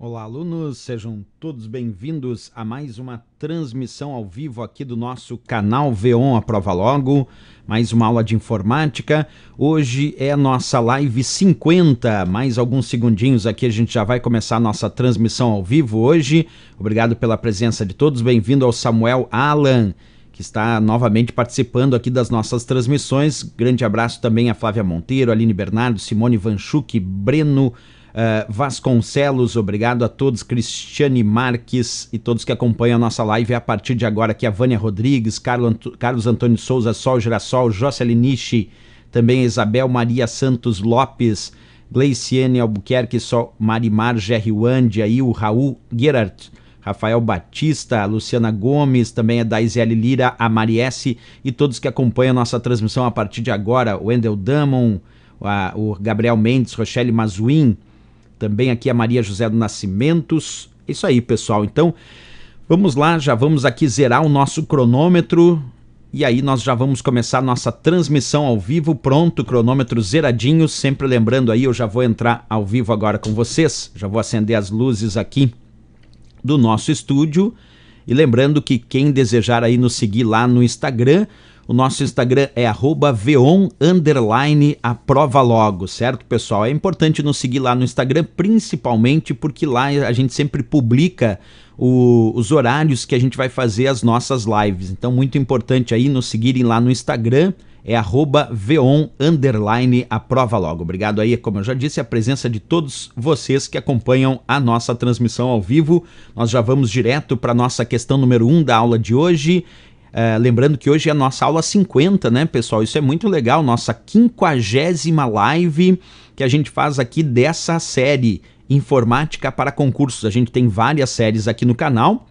Olá, alunos, sejam todos bem-vindos a mais uma transmissão ao vivo aqui do nosso canal Veon a Prova Logo, mais uma aula de informática. Hoje é a nossa live 50, mais alguns segundinhos aqui a gente já vai começar a nossa transmissão ao vivo hoje. Obrigado pela presença de todos, bem-vindo ao Samuel Alan, que está novamente participando aqui das nossas transmissões. Grande abraço também a Flávia Monteiro, Aline Bernardo, Simone Vanchuk, Breno eh, Vasconcelos, obrigado a todos, Cristiane Marques e todos que acompanham a nossa live a partir de agora aqui, a Vânia Rodrigues, Carlos, Antônio Souza, Sol Girassol, Jocelyn Nishi, também Isabel Maria Santos Lopes, Gleiciane Albuquerque, Sol, Marimar Gerriwandi, aí o Raul Gerard, Rafael Batista, Luciana Gomes, também a Daisele Lira, a Mariesse e todos que acompanham a nossa transmissão a partir de agora, o Wendel Damon, a, o Gabriel Mendes, Rochelle Mazuin, também aqui a Maria José do Nascimentos. Isso aí, pessoal. Então, vamos lá, já vamos aqui zerar o nosso cronômetro. E aí nós já vamos começar nossa transmissão ao vivo, pronto, cronômetro zeradinho, sempre lembrando aí, eu já vou entrar ao vivo agora com vocês, já vou acender as luzes aqui do nosso estúdio. E lembrando que quem desejar aí nos seguir lá no Instagram, o nosso Instagram é arroba veon, logo, certo, pessoal? É importante nos seguir lá no Instagram, principalmente porque lá a gente sempre publica o, os horários que a gente vai fazer as nossas lives. Então, muito importante aí nos seguirem lá no Instagram, é arroba veon, logo. Obrigado aí, como eu já disse, a presença de todos vocês que acompanham a nossa transmissão ao vivo. Nós já vamos direto para nossa questão número 1 um da aula de hoje. É, lembrando que hoje é a nossa aula 50, né, pessoal? Isso é muito legal, nossa quinquagésima live que a gente faz aqui dessa série Informática para Concursos. A gente tem várias séries aqui no canal.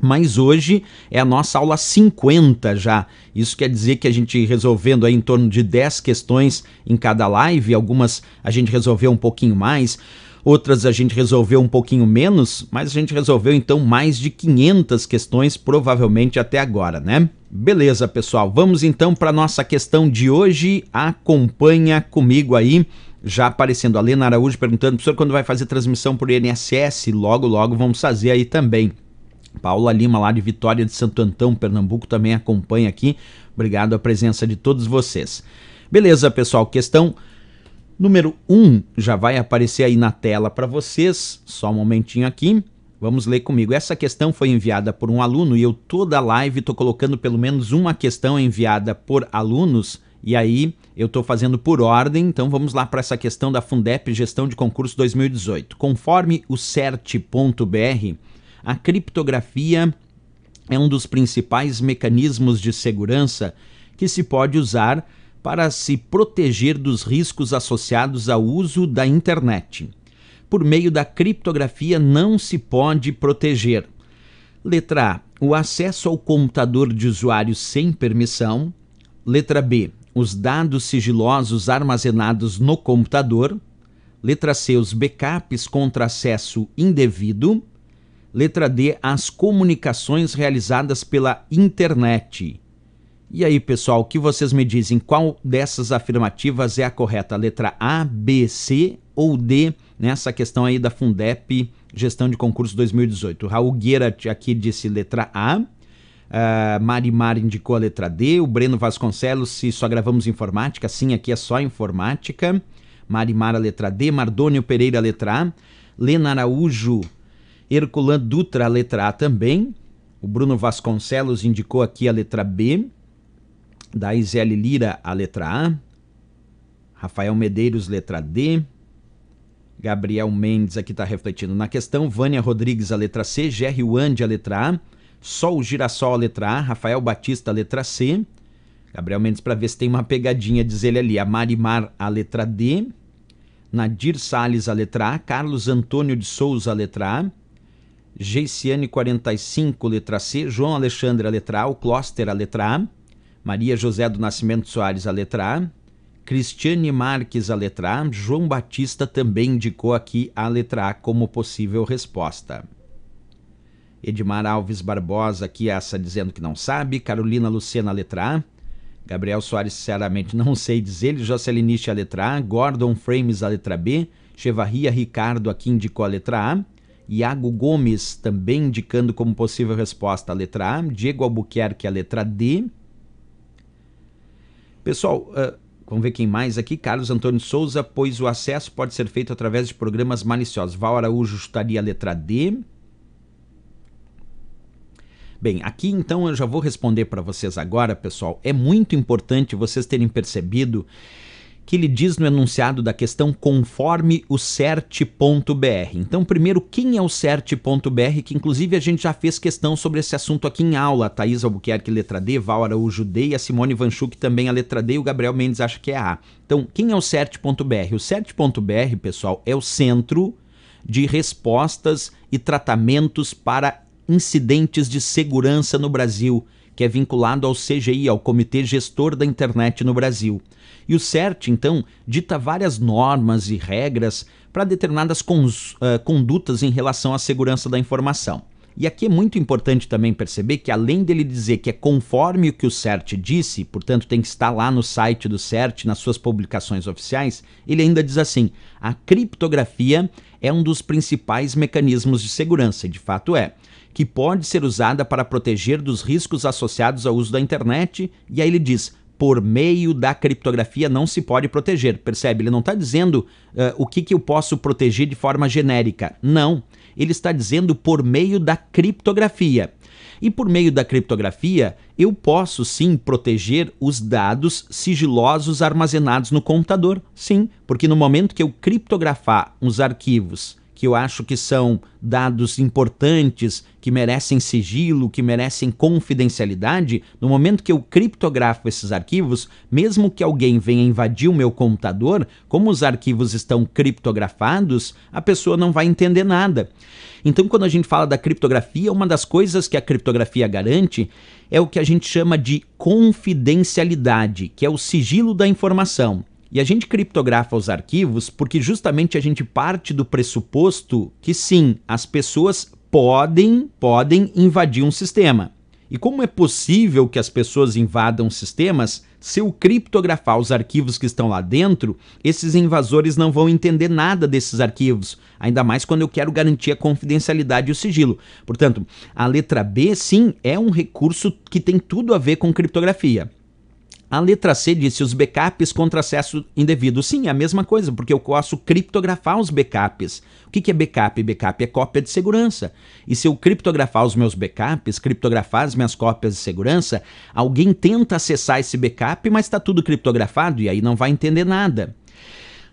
Mas hoje é a nossa aula 50 já. Isso quer dizer que a gente resolvendo aí em torno de 10 questões em cada live, algumas a gente resolveu um pouquinho mais outras a gente resolveu um pouquinho menos, mas a gente resolveu então mais de 500 questões provavelmente até agora, né? Beleza, pessoal. Vamos então para nossa questão de hoje. Acompanha comigo aí. Já aparecendo a Lena Araújo perguntando, professor, quando vai fazer transmissão por INSS? Logo, logo vamos fazer aí também. Paula Lima, lá de Vitória de Santo Antão, Pernambuco, também acompanha aqui. Obrigado a presença de todos vocês. Beleza, pessoal. Questão Número 1 um já vai aparecer aí na tela para vocês, só um momentinho aqui. Vamos ler comigo. Essa questão foi enviada por um aluno e eu toda live estou colocando pelo menos uma questão enviada por alunos e aí eu estou fazendo por ordem, então vamos lá para essa questão da Fundep Gestão de Concurso 2018. Conforme o CERT.br, a criptografia é um dos principais mecanismos de segurança que se pode usar para se proteger dos riscos associados ao uso da internet. Por meio da criptografia não se pode proteger. Letra A. O acesso ao computador de usuário sem permissão. Letra B. Os dados sigilosos armazenados no computador. Letra C. Os backups contra acesso indevido. Letra D. As comunicações realizadas pela internet. E aí, pessoal, o que vocês me dizem? Qual dessas afirmativas é a correta? Letra A, B, C ou D nessa questão aí da Fundep Gestão de Concurso 2018? Raul Guerat aqui disse letra A. Uh, Mari indicou a letra D. O Breno Vasconcelos, se só gravamos informática, sim, aqui é só informática. Mari a letra D. Mardônio Pereira, a letra A. Lena Araújo, Herculan Dutra, a letra A também. O Bruno Vasconcelos indicou aqui a letra B da Isele Lira, a letra A, Rafael Medeiros, letra D, Gabriel Mendes aqui está refletindo na questão, Vânia Rodrigues, a letra C, Jerry Wand, a letra A, Sol Girassol, a letra A, Rafael Batista, a letra C, Gabriel Mendes para ver se tem uma pegadinha, diz ele ali, a Marimar, a letra D, Nadir Sales, a letra A, Carlos Antônio de Souza, a letra A, Geiciane 45, letra C, João Alexandre, a letra A, o Closter, a letra A, Maria José do Nascimento Soares, a letra A. Cristiane Marques, a letra A. João Batista também indicou aqui a letra A como possível resposta. Edmar Alves Barbosa, aqui essa dizendo que não sabe. Carolina Lucena, a letra A. Gabriel Soares, sinceramente, não sei dizer. Joceliniste, a letra A. Gordon Frames, a letra B. Chevarria Ricardo, aqui indicou a letra A. Iago Gomes, também indicando como possível resposta a letra A. Diego Albuquerque, a letra D. Pessoal, uh, vamos ver quem mais aqui. Carlos Antônio Souza, pois o acesso pode ser feito através de programas maliciosos. Val Araújo chutaria a letra D. Bem, aqui então eu já vou responder para vocês agora, pessoal. É muito importante vocês terem percebido que ele diz no enunciado da questão conforme o cert.br. Então, primeiro, quem é o cert.br, que inclusive a gente já fez questão sobre esse assunto aqui em aula, a Thaís Albuquerque, letra D, Val Araújo D e a Simone Vanchuk também a letra D e o Gabriel Mendes acha que é A. Então, quem é o cert.br? O cert.br, pessoal, é o centro de respostas e tratamentos para incidentes de segurança no Brasil, que é vinculado ao CGI, ao Comitê Gestor da Internet no Brasil. E o CERT, então, dita várias normas e regras para determinadas cons, uh, condutas em relação à segurança da informação. E aqui é muito importante também perceber que, além dele dizer que é conforme o que o CERT disse, portanto tem que estar lá no site do CERT, nas suas publicações oficiais, ele ainda diz assim: a criptografia é um dos principais mecanismos de segurança, e de fato é, que pode ser usada para proteger dos riscos associados ao uso da internet, e aí ele diz por meio da criptografia não se pode proteger. Percebe? Ele não está dizendo uh, o que, que eu posso proteger de forma genérica. Não. Ele está dizendo por meio da criptografia. E por meio da criptografia, eu posso sim proteger os dados sigilosos armazenados no computador. Sim, porque no momento que eu criptografar uns arquivos que eu acho que são dados importantes, que merecem sigilo, que merecem confidencialidade, no momento que eu criptografo esses arquivos, mesmo que alguém venha invadir o meu computador, como os arquivos estão criptografados, a pessoa não vai entender nada. Então, quando a gente fala da criptografia, uma das coisas que a criptografia garante é o que a gente chama de confidencialidade, que é o sigilo da informação. E a gente criptografa os arquivos porque justamente a gente parte do pressuposto que sim, as pessoas podem, podem invadir um sistema. E como é possível que as pessoas invadam sistemas se eu criptografar os arquivos que estão lá dentro, esses invasores não vão entender nada desses arquivos, ainda mais quando eu quero garantir a confidencialidade e o sigilo. Portanto, a letra B, sim, é um recurso que tem tudo a ver com criptografia. A letra C disse os backups contra acesso indevido. Sim, é a mesma coisa, porque eu posso criptografar os backups. O que, que é backup? Backup é cópia de segurança. E se eu criptografar os meus backups, criptografar as minhas cópias de segurança, alguém tenta acessar esse backup, mas está tudo criptografado e aí não vai entender nada.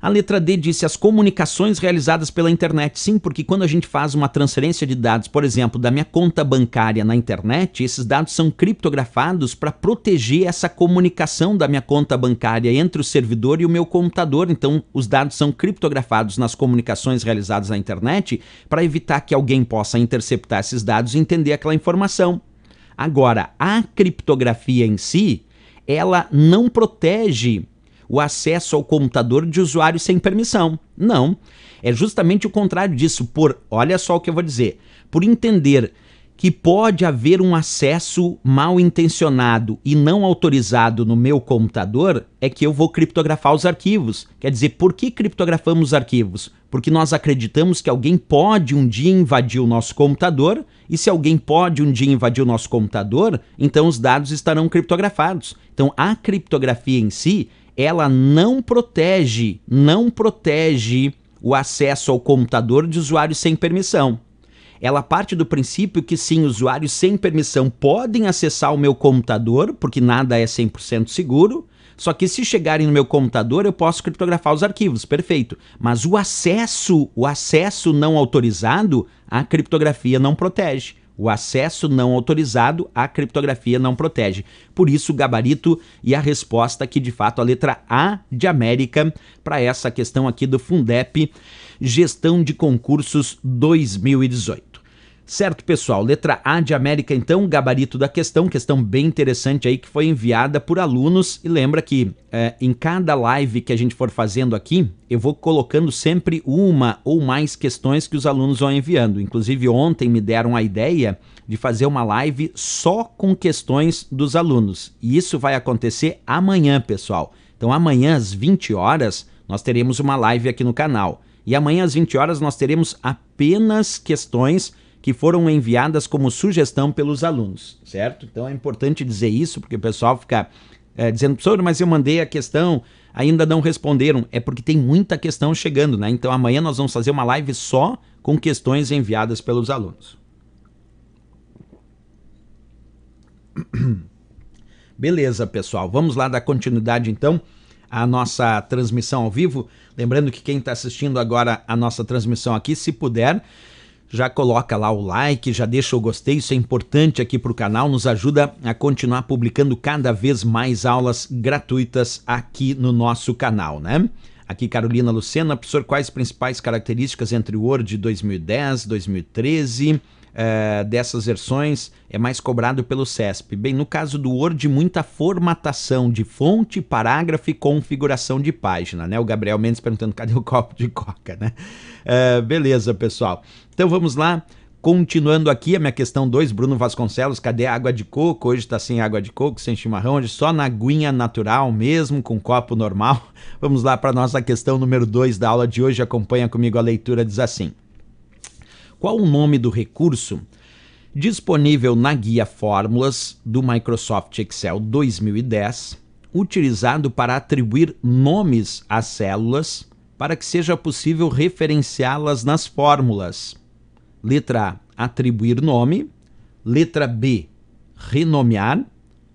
A letra D disse as comunicações realizadas pela internet. Sim, porque quando a gente faz uma transferência de dados, por exemplo, da minha conta bancária na internet, esses dados são criptografados para proteger essa comunicação da minha conta bancária entre o servidor e o meu computador. Então, os dados são criptografados nas comunicações realizadas na internet para evitar que alguém possa interceptar esses dados e entender aquela informação. Agora, a criptografia em si, ela não protege o acesso ao computador de usuários sem permissão. Não. É justamente o contrário disso. Por, olha só o que eu vou dizer. Por entender que pode haver um acesso mal intencionado e não autorizado no meu computador, é que eu vou criptografar os arquivos. Quer dizer, por que criptografamos os arquivos? Porque nós acreditamos que alguém pode um dia invadir o nosso computador, e se alguém pode um dia invadir o nosso computador, então os dados estarão criptografados. Então a criptografia em si ela não protege, não protege o acesso ao computador de usuários sem permissão. Ela parte do princípio que sim, usuários sem permissão podem acessar o meu computador, porque nada é 100% seguro, só que se chegarem no meu computador, eu posso criptografar os arquivos, perfeito. Mas o acesso, o acesso não autorizado, a criptografia não protege. O acesso não autorizado à criptografia não protege. Por isso, o gabarito e a resposta que de fato a letra A de América para essa questão aqui do Fundep, Gestão de Concursos 2018. Certo, pessoal, letra A de América, então, gabarito da questão, questão bem interessante aí que foi enviada por alunos. E lembra que é, em cada live que a gente for fazendo aqui, eu vou colocando sempre uma ou mais questões que os alunos vão enviando. Inclusive, ontem me deram a ideia de fazer uma live só com questões dos alunos. E isso vai acontecer amanhã, pessoal. Então, amanhã às 20 horas, nós teremos uma live aqui no canal. E amanhã às 20 horas, nós teremos apenas questões que foram enviadas como sugestão pelos alunos, certo? Então é importante dizer isso, porque o pessoal fica é, dizendo, professor, mas eu mandei a questão, ainda não responderam. É porque tem muita questão chegando, né? Então amanhã nós vamos fazer uma live só com questões enviadas pelos alunos. Beleza, pessoal. Vamos lá dar continuidade então à nossa transmissão ao vivo. Lembrando que quem está assistindo agora a nossa transmissão aqui, se puder, já coloca lá o like, já deixa o gostei, isso é importante aqui para o canal, nos ajuda a continuar publicando cada vez mais aulas gratuitas aqui no nosso canal, né? Aqui Carolina Lucena, professor, quais principais características entre o Word 2010, 2013 eh, dessas versões é mais cobrado pelo CESP? Bem, no caso do Word, muita formatação de fonte, parágrafo e configuração de página, né? O Gabriel Mendes perguntando cadê o copo de coca, né? Eh, beleza, pessoal. Então vamos lá. Continuando aqui a minha questão 2, Bruno Vasconcelos, cadê a água de coco? Hoje está sem água de coco, sem chimarrão, hoje só na aguinha natural mesmo, com copo normal. Vamos lá para a nossa questão número 2 da aula de hoje, acompanha comigo a leitura, diz assim qual o nome do recurso disponível na guia Fórmulas do Microsoft Excel 2010, utilizado para atribuir nomes às células para que seja possível referenciá-las nas fórmulas. Letra A, atribuir nome. Letra B, renomear.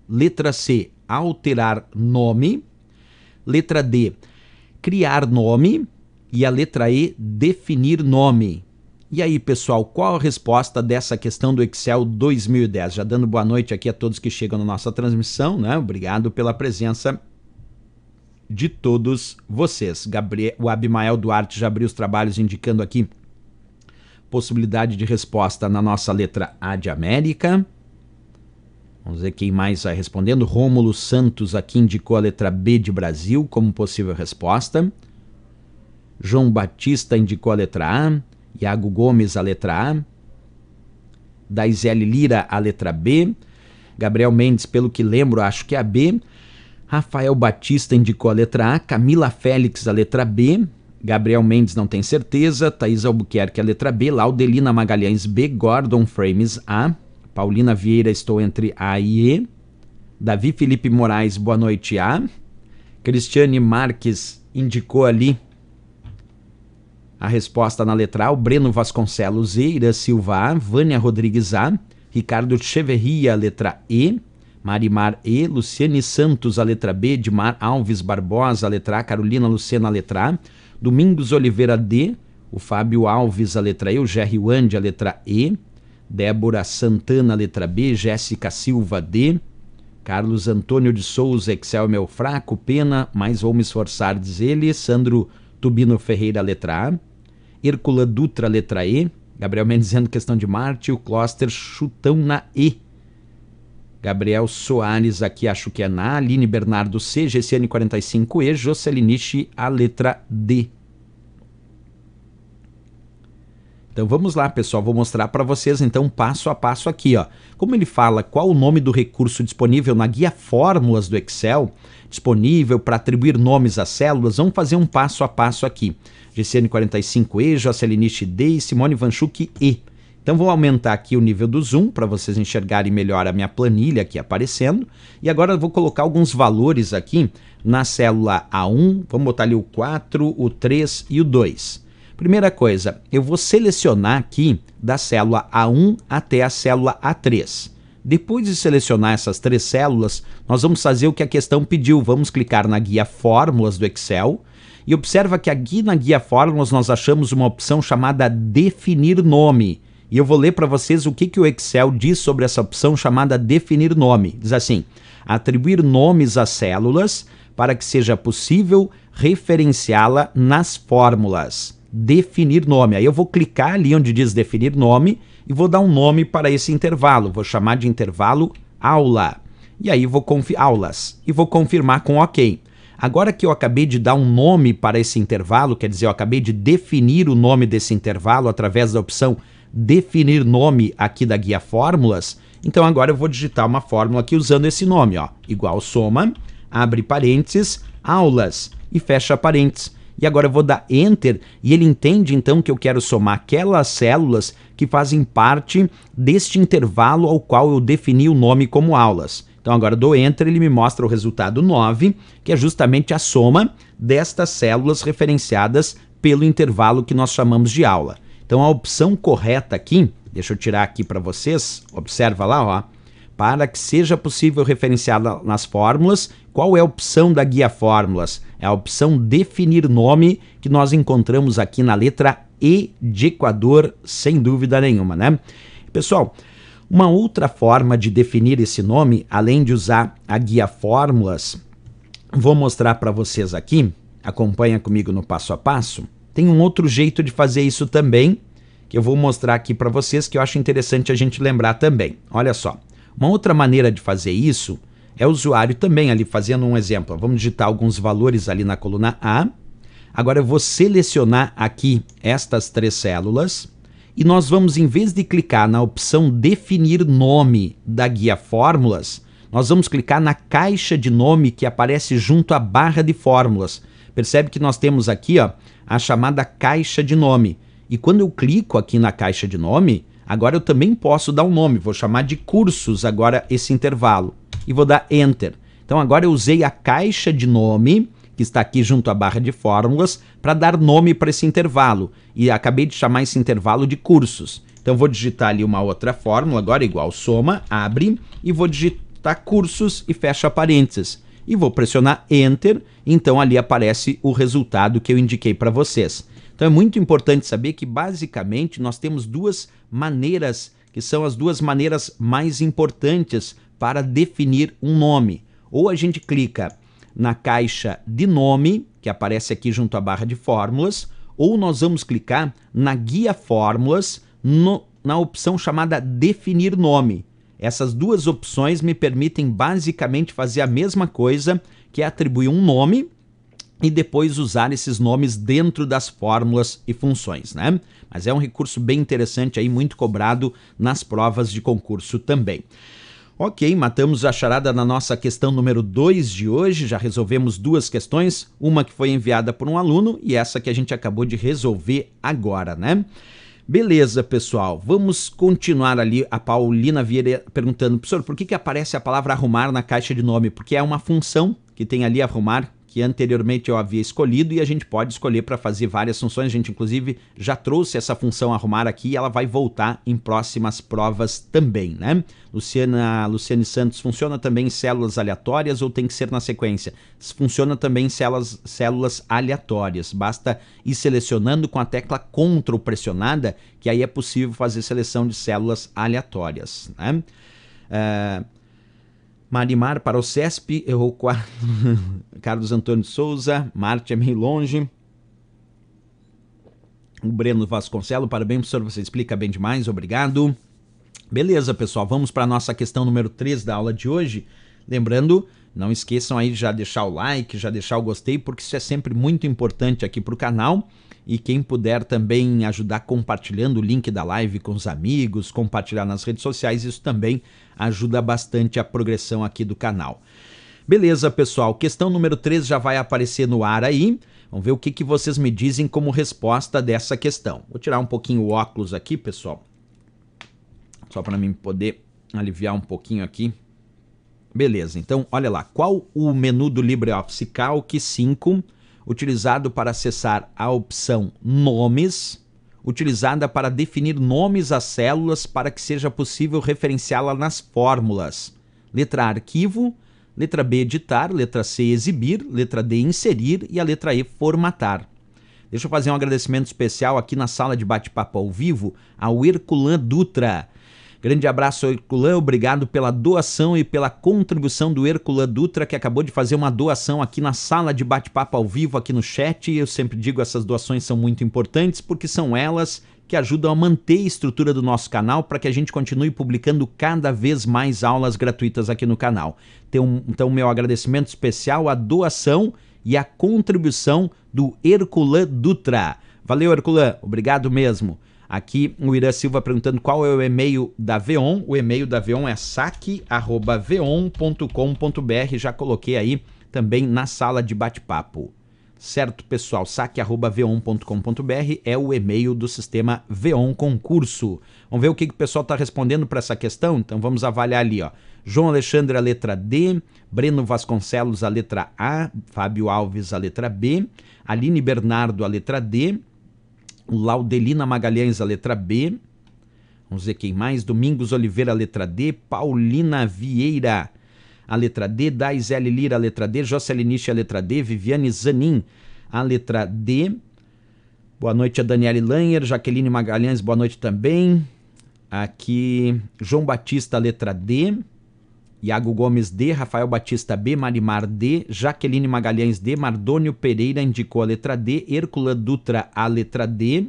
Letra C, alterar nome. Letra D, criar nome. E a letra E, definir nome. E aí, pessoal, qual a resposta dessa questão do Excel 2010? Já dando boa noite aqui a todos que chegam na nossa transmissão, né? Obrigado pela presença de todos vocês. Gabriel, o Abimael Duarte já abriu os trabalhos indicando aqui possibilidade de resposta na nossa letra A de América. Vamos ver quem mais vai respondendo. Rômulo Santos aqui indicou a letra B de Brasil como possível resposta. João Batista indicou a letra A. Iago Gomes, a letra A. Daisele Lira, a letra B. Gabriel Mendes, pelo que lembro, acho que é a B. Rafael Batista indicou a letra A. Camila Félix, a letra B. Gabriel Mendes não tem certeza, Thaís Albuquerque a letra B, Laudelina Magalhães B, Gordon Frames A, Paulina Vieira estou entre A e E, Davi Felipe Moraes, boa noite A, Cristiane Marques indicou ali a resposta na letra A, Breno Vasconcelos E, Silva A, Vânia Rodrigues A, Ricardo Cheverria, letra E, Marimar E, Luciane Santos, a letra B, Edmar Alves Barbosa, a letra A, Carolina Lucena, a letra A, Domingos Oliveira D, o Fábio Alves, a letra E, o Jerry Wand, a letra E, Débora Santana, a letra B, Jéssica Silva D, Carlos Antônio de Souza, Excel meu fraco, pena, mas vou me esforçar, diz ele, Sandro Tubino Ferreira, a letra A, Hércula Dutra, letra E. Gabriel Mendes dizendo questão de Marte. O Cluster chutão na E. Gabriel Soares, aqui acho que é na. Aline Bernardo C, GCN 45E. Joceliniche, a letra D. Então vamos lá, pessoal, vou mostrar para vocês então passo a passo aqui, ó. Como ele fala qual o nome do recurso disponível na guia fórmulas do Excel, disponível para atribuir nomes às células, vamos fazer um passo a passo aqui. GCN45E, Jocelynist D e Simone Vanchuk E. Então vou aumentar aqui o nível do zoom para vocês enxergarem melhor a minha planilha aqui aparecendo. E agora vou colocar alguns valores aqui na célula A1, vamos botar ali o 4, o 3 e o 2. Primeira coisa, eu vou selecionar aqui da célula A1 até a célula A3. Depois de selecionar essas três células, nós vamos fazer o que a questão pediu. Vamos clicar na guia Fórmulas do Excel e observa que aqui na guia Fórmulas nós achamos uma opção chamada Definir Nome. E eu vou ler para vocês o que, que o Excel diz sobre essa opção chamada Definir Nome. Diz assim: atribuir nomes às células para que seja possível referenciá-la nas fórmulas. Definir nome. Aí eu vou clicar ali onde diz definir nome e vou dar um nome para esse intervalo. Vou chamar de intervalo aula. E aí vou aulas e vou confirmar com OK. Agora que eu acabei de dar um nome para esse intervalo, quer dizer, eu acabei de definir o nome desse intervalo através da opção definir nome aqui da guia fórmulas, então agora eu vou digitar uma fórmula aqui usando esse nome, ó, igual soma, abre parênteses, aulas e fecha parênteses. E agora eu vou dar Enter e ele entende então que eu quero somar aquelas células que fazem parte deste intervalo ao qual eu defini o nome como aulas. Então agora dou Enter, ele me mostra o resultado 9, que é justamente a soma destas células referenciadas pelo intervalo que nós chamamos de aula. Então a opção correta aqui, deixa eu tirar aqui para vocês, observa lá, ó, para que seja possível referenciar nas fórmulas, qual é a opção da guia fórmulas? É a opção definir nome que nós encontramos aqui na letra E de Equador, sem dúvida nenhuma, né? Pessoal, uma outra forma de definir esse nome, além de usar a guia Fórmulas, vou mostrar para vocês aqui. Acompanha comigo no passo a passo. Tem um outro jeito de fazer isso também, que eu vou mostrar aqui para vocês, que eu acho interessante a gente lembrar também. Olha só, uma outra maneira de fazer isso é usuário também ali, fazendo um exemplo. Vamos digitar alguns valores ali na coluna A. Agora eu vou selecionar aqui estas três células e nós vamos, em vez de clicar na opção Definir Nome da guia Fórmulas, nós vamos clicar na caixa de nome que aparece junto à barra de fórmulas. Percebe que nós temos aqui ó, a chamada caixa de nome. E quando eu clico aqui na caixa de nome, agora eu também posso dar um nome. Vou chamar de cursos agora esse intervalo e vou dar Enter. Então agora eu usei a caixa de nome que está aqui junto à barra de fórmulas para dar nome para esse intervalo e acabei de chamar esse intervalo de cursos. Então vou digitar ali uma outra fórmula agora igual soma, abre e vou digitar cursos e fecha parênteses e vou pressionar enter, então ali aparece o resultado que eu indiquei para vocês. Então é muito importante saber que basicamente nós temos duas maneiras que são as duas maneiras mais importantes para definir um nome. Ou a gente clica na caixa de nome, que aparece aqui junto à barra de fórmulas, ou nós vamos clicar na guia fórmulas, no, na opção chamada definir nome. Essas duas opções me permitem basicamente fazer a mesma coisa, que é atribuir um nome e depois usar esses nomes dentro das fórmulas e funções, né? Mas é um recurso bem interessante aí, muito cobrado nas provas de concurso também. Ok, matamos a charada na nossa questão número 2 de hoje. Já resolvemos duas questões, uma que foi enviada por um aluno e essa que a gente acabou de resolver agora, né? Beleza, pessoal. Vamos continuar ali. A Paulina Vieira perguntando, professor, por que, que aparece a palavra arrumar na caixa de nome? Porque é uma função que tem ali arrumar que anteriormente eu havia escolhido e a gente pode escolher para fazer várias funções. A gente, inclusive, já trouxe essa função arrumar aqui e ela vai voltar em próximas provas também, né? Luciana, Luciane Santos, funciona também em células aleatórias ou tem que ser na sequência? Funciona também em células, células aleatórias. Basta ir selecionando com a tecla CTRL pressionada, que aí é possível fazer seleção de células aleatórias, né? Uh, Marimar para o CESP, errou 4. Carlos Antônio de Souza, Marte é meio longe. O Breno Vasconcelo, parabéns, professor, você explica bem demais, obrigado. Beleza, pessoal, vamos para a nossa questão número 3 da aula de hoje. Lembrando, não esqueçam aí de já deixar o like, já deixar o gostei, porque isso é sempre muito importante aqui para o canal. E quem puder também ajudar compartilhando o link da live com os amigos, compartilhar nas redes sociais, isso também ajuda bastante a progressão aqui do canal. Beleza, pessoal, questão número 3 já vai aparecer no ar aí. Vamos ver o que, que vocês me dizem como resposta dessa questão. Vou tirar um pouquinho o óculos aqui, pessoal, só para mim poder aliviar um pouquinho aqui. Beleza, então olha lá, qual o menu do LibreOffice Calc 5 utilizado para acessar a opção Nomes, utilizada para definir nomes às células para que seja possível referenciá-la nas fórmulas. Letra arquivo, letra B editar, letra C exibir, letra D inserir e a letra E formatar. Deixa eu fazer um agradecimento especial aqui na sala de bate-papo ao vivo ao Herculan Dutra, Grande abraço Herculan. obrigado pela doação e pela contribuição do Herculan Dutra, que acabou de fazer uma doação aqui na sala de bate-papo ao vivo, aqui no chat. Eu sempre digo essas doações são muito importantes porque são elas que ajudam a manter a estrutura do nosso canal para que a gente continue publicando cada vez mais aulas gratuitas aqui no canal. então, meu agradecimento especial à doação e à contribuição do Herculan Dutra. Valeu, Herculan. obrigado mesmo. Aqui o Ira Silva perguntando qual é o e-mail da Veon. O e-mail da Veon é saque@veon.com.br. Já coloquei aí também na sala de bate-papo. Certo, pessoal, saque@veon.com.br é o e-mail do sistema Veon Concurso. Vamos ver o que, que o pessoal está respondendo para essa questão? Então vamos avaliar ali, ó. João Alexandre a letra D, Breno Vasconcelos a letra A, Fábio Alves a letra B, Aline Bernardo a letra D, Laudelina Magalhães, a letra B. Vamos ver quem mais. Domingos Oliveira, a letra D. Paulina Vieira, a letra D. Daisele Lira, a letra D. Jocelynich, a letra D. Viviane Zanin, a letra D. Boa noite a Daniele Lanher, Jaqueline Magalhães, boa noite também. Aqui, João Batista, a letra D. Iago Gomes D, Rafael Batista B, Marimar D, Jaqueline Magalhães D, Mardônio Pereira indicou a letra D, Hércula Dutra a letra D.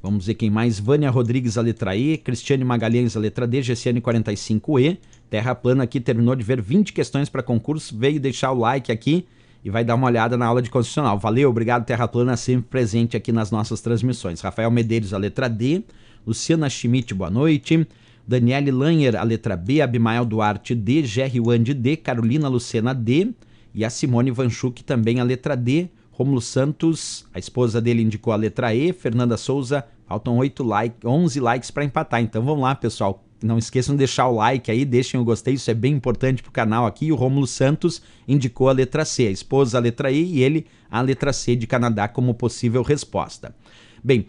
Vamos ver quem mais. Vânia Rodrigues a letra E, Cristiane Magalhães a letra D, Gessiane 45E. Terra Plana aqui terminou de ver 20 questões para concurso, veio deixar o like aqui e vai dar uma olhada na aula de constitucional. Valeu, obrigado Terra Plana, sempre presente aqui nas nossas transmissões. Rafael Medeiros a letra D, Luciana Schmidt, boa noite. Daniele Langer a letra B, Abimael Duarte D, Jerry Wand D, Carolina Lucena D e a Simone Vanchuk também a letra D. Rômulo Santos, a esposa dele indicou a letra E, Fernanda Souza, faltam 8 like, 11 likes para empatar. Então vamos lá, pessoal. Não esqueçam de deixar o like aí, deixem o gostei, isso é bem importante pro canal aqui. O Rômulo Santos indicou a letra C, a esposa a letra E e ele a letra C de Canadá como possível resposta. Bem,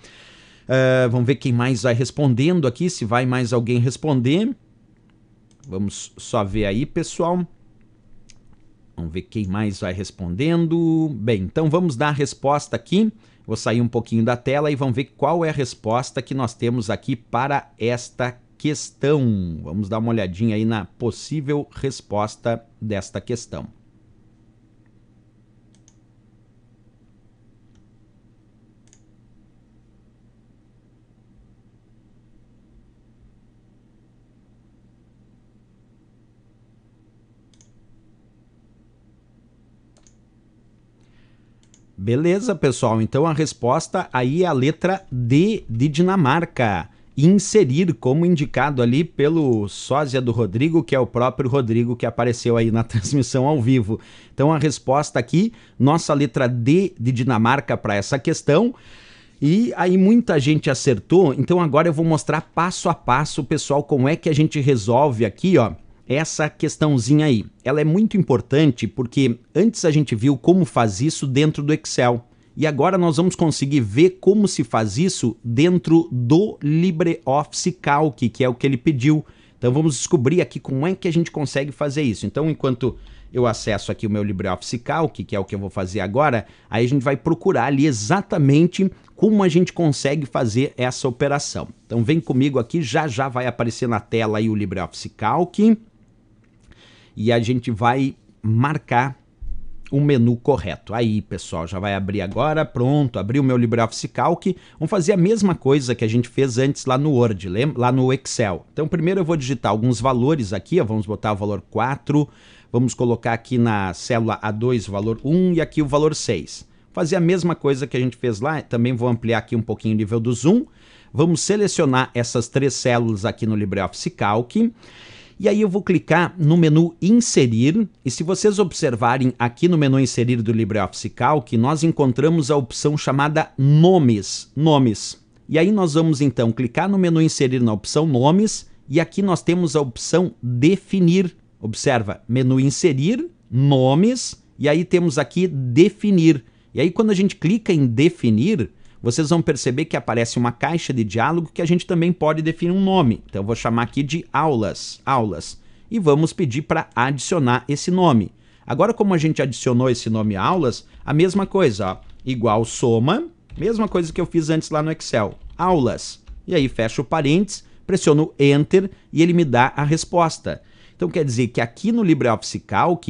Uh, vamos ver quem mais vai respondendo aqui, se vai mais alguém responder. Vamos só ver aí, pessoal. Vamos ver quem mais vai respondendo. Bem, então vamos dar a resposta aqui. Vou sair um pouquinho da tela e vamos ver qual é a resposta que nós temos aqui para esta questão. Vamos dar uma olhadinha aí na possível resposta desta questão. Beleza, pessoal. Então a resposta aí é a letra D de Dinamarca. Inserir, como indicado ali pelo sósia do Rodrigo, que é o próprio Rodrigo que apareceu aí na transmissão ao vivo. Então a resposta aqui, nossa letra D de Dinamarca para essa questão. E aí muita gente acertou, então agora eu vou mostrar passo a passo, pessoal, como é que a gente resolve aqui, ó essa questãozinha aí. Ela é muito importante porque antes a gente viu como faz isso dentro do Excel. E agora nós vamos conseguir ver como se faz isso dentro do LibreOffice Calc, que é o que ele pediu. Então vamos descobrir aqui como é que a gente consegue fazer isso. Então enquanto eu acesso aqui o meu LibreOffice Calc, que é o que eu vou fazer agora, aí a gente vai procurar ali exatamente como a gente consegue fazer essa operação. Então vem comigo aqui, já já vai aparecer na tela aí o LibreOffice Calc e a gente vai marcar o menu correto. Aí, pessoal, já vai abrir agora, pronto, abri o meu LibreOffice Calc. Vamos fazer a mesma coisa que a gente fez antes lá no Word, lá no Excel. Então, primeiro eu vou digitar alguns valores aqui, ó, vamos botar o valor 4, vamos colocar aqui na célula A2 o valor 1 e aqui o valor 6. Fazer a mesma coisa que a gente fez lá, também vou ampliar aqui um pouquinho o nível do zoom. Vamos selecionar essas três células aqui no LibreOffice Calc e aí eu vou clicar no menu Inserir, e se vocês observarem aqui no menu Inserir do LibreOffice Calc, nós encontramos a opção chamada Nomes, Nomes. E aí nós vamos então clicar no menu Inserir na opção Nomes, e aqui nós temos a opção Definir. Observa, menu Inserir, Nomes, e aí temos aqui Definir. E aí quando a gente clica em Definir, vocês vão perceber que aparece uma caixa de diálogo que a gente também pode definir um nome. Então eu vou chamar aqui de aulas, aulas, e vamos pedir para adicionar esse nome. Agora como a gente adicionou esse nome aulas, a mesma coisa, ó, igual soma, mesma coisa que eu fiz antes lá no Excel, aulas. E aí fecho o parênteses, pressiono Enter e ele me dá a resposta. Então quer dizer que aqui no LibreOffice Calc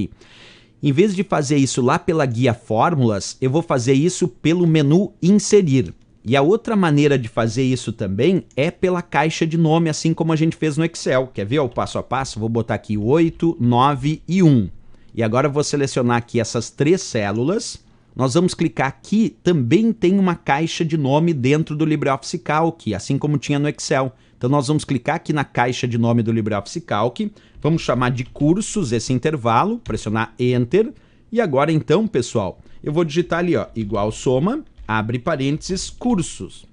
em vez de fazer isso lá pela guia fórmulas, eu vou fazer isso pelo menu inserir. E a outra maneira de fazer isso também é pela caixa de nome, assim como a gente fez no Excel. Quer ver o passo a passo? Vou botar aqui 8, 9 e 1. E agora vou selecionar aqui essas três células. Nós vamos clicar aqui, também tem uma caixa de nome dentro do LibreOffice Calc, assim como tinha no Excel. Então nós vamos clicar aqui na caixa de nome do LibreOffice Calc, vamos chamar de cursos esse intervalo, pressionar Enter. E agora então, pessoal, eu vou digitar ali, ó, igual soma, abre parênteses, cursos.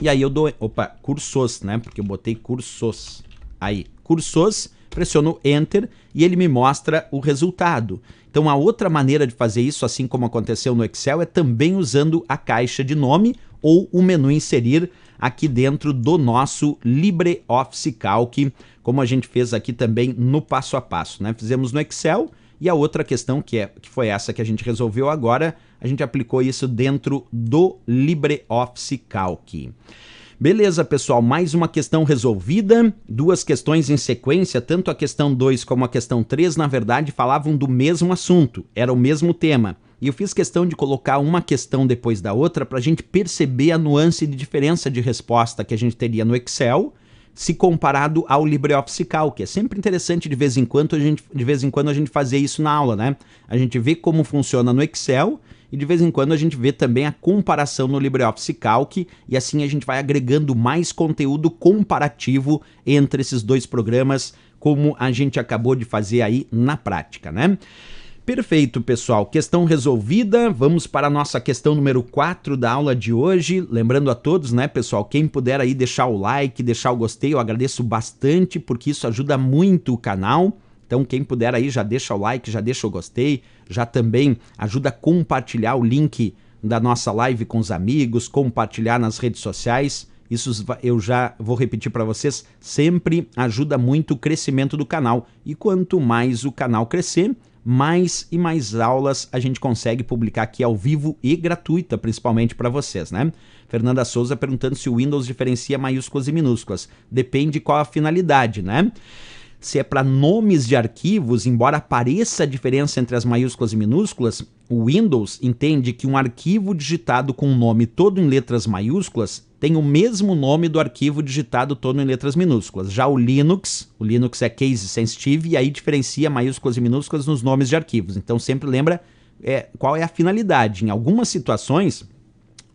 E aí eu dou, opa, cursos, né? Porque eu botei cursos. Aí, cursos, pressiono Enter e ele me mostra o resultado. Então a outra maneira de fazer isso, assim como aconteceu no Excel, é também usando a caixa de nome ou o menu inserir aqui dentro do nosso LibreOffice Calc, como a gente fez aqui também no passo a passo, né? Fizemos no Excel e a outra questão que, é, que foi essa que a gente resolveu agora, a gente aplicou isso dentro do LibreOffice Calc. Beleza, pessoal, mais uma questão resolvida, duas questões em sequência, tanto a questão 2 como a questão 3, na verdade, falavam do mesmo assunto, era o mesmo tema. E eu fiz questão de colocar uma questão depois da outra para a gente perceber a nuance de diferença de resposta que a gente teria no Excel se comparado ao LibreOffice Calc que é sempre interessante de vez em quando a gente, de vez em quando a gente fazer isso na aula, né? A gente vê como funciona no Excel e de vez em quando a gente vê também a comparação no LibreOffice Calc e assim a gente vai agregando mais conteúdo comparativo entre esses dois programas, como a gente acabou de fazer aí na prática, né? Perfeito, pessoal. Questão resolvida. Vamos para a nossa questão número 4 da aula de hoje. Lembrando a todos, né, pessoal, quem puder aí deixar o like, deixar o gostei, eu agradeço bastante porque isso ajuda muito o canal. Então, quem puder aí já deixa o like, já deixa o gostei, já também ajuda a compartilhar o link da nossa live com os amigos, compartilhar nas redes sociais. Isso eu já vou repetir para vocês, sempre ajuda muito o crescimento do canal. E quanto mais o canal crescer, mais e mais aulas a gente consegue publicar aqui ao vivo e gratuita, principalmente para vocês, né? Fernanda Souza perguntando se o Windows diferencia maiúsculas e minúsculas. Depende qual a finalidade, né? se é para nomes de arquivos, embora apareça a diferença entre as maiúsculas e minúsculas, o Windows entende que um arquivo digitado com o nome todo em letras maiúsculas tem o mesmo nome do arquivo digitado todo em letras minúsculas. Já o Linux, o Linux é case sensitive e aí diferencia maiúsculas e minúsculas nos nomes de arquivos. Então sempre lembra é, qual é a finalidade. Em algumas situações,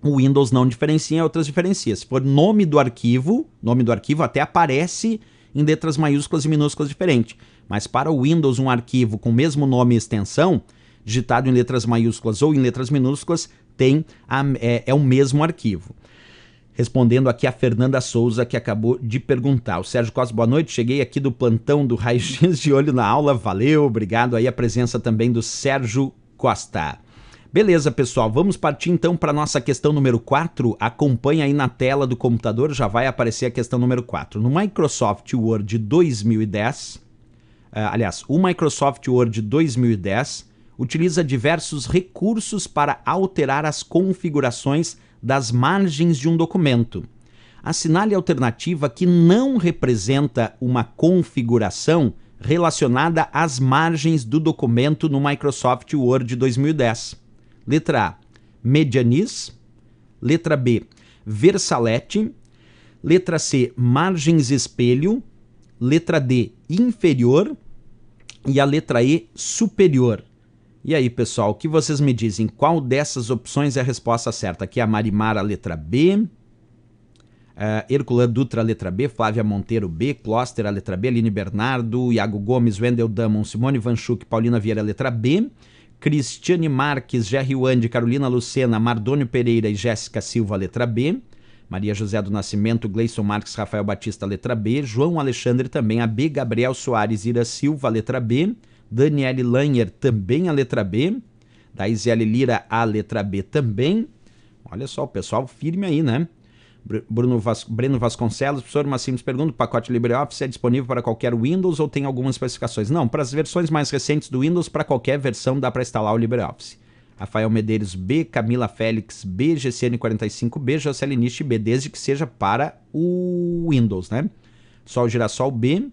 o Windows não diferencia, em outras diferencia. Se for nome do arquivo, nome do arquivo até aparece em letras maiúsculas e minúsculas diferentes. Mas para o Windows, um arquivo com o mesmo nome e extensão, digitado em letras maiúsculas ou em letras minúsculas, tem a, é, é o mesmo arquivo. Respondendo aqui a Fernanda Souza, que acabou de perguntar. O Sérgio Costa, boa noite. Cheguei aqui do plantão do Raio X de Olho na Aula. Valeu, obrigado aí a presença também do Sérgio Costa. Beleza, pessoal, vamos partir então para nossa questão número 4. Acompanha aí na tela do computador, já vai aparecer a questão número 4. No Microsoft Word 2010, eh, aliás, o Microsoft Word 2010 utiliza diversos recursos para alterar as configurações das margens de um documento. Assinale a alternativa que não representa uma configuração relacionada às margens do documento no Microsoft Word 2010. Letra A, medianis. Letra B, versalete. Letra C, margens espelho. Letra D, inferior. E a letra E, superior. E aí, pessoal, o que vocês me dizem? Qual dessas opções é a resposta certa? Aqui é a Marimara, letra B. Uh, Dutra, letra B. Flávia Monteiro, B. Closter, a letra B. Aline Bernardo, Iago Gomes, Wendel Damon, Simone Vanchuk, Paulina Vieira, letra B. Cristiane Marques, Jerry Wande, Carolina Lucena, Mardônio Pereira e Jéssica Silva, letra B. Maria José do Nascimento, Gleison Marques, Rafael Batista, letra B. João Alexandre, também a B. Gabriel Soares, Ira Silva, letra B. Daniele Langer também a letra B. Daisele Lira, a letra B também. Olha só, o pessoal firme aí, né? Bruno Vas Breno Vasconcelos, professor, uma pergunta: o pacote LibreOffice é disponível para qualquer Windows ou tem algumas especificações? Não, para as versões mais recentes do Windows, para qualquer versão dá para instalar o LibreOffice. Rafael Medeiros B, Camila Félix B, GCN45B, Jocely Nish B, desde que seja para o Windows, né? Sol Girassol B.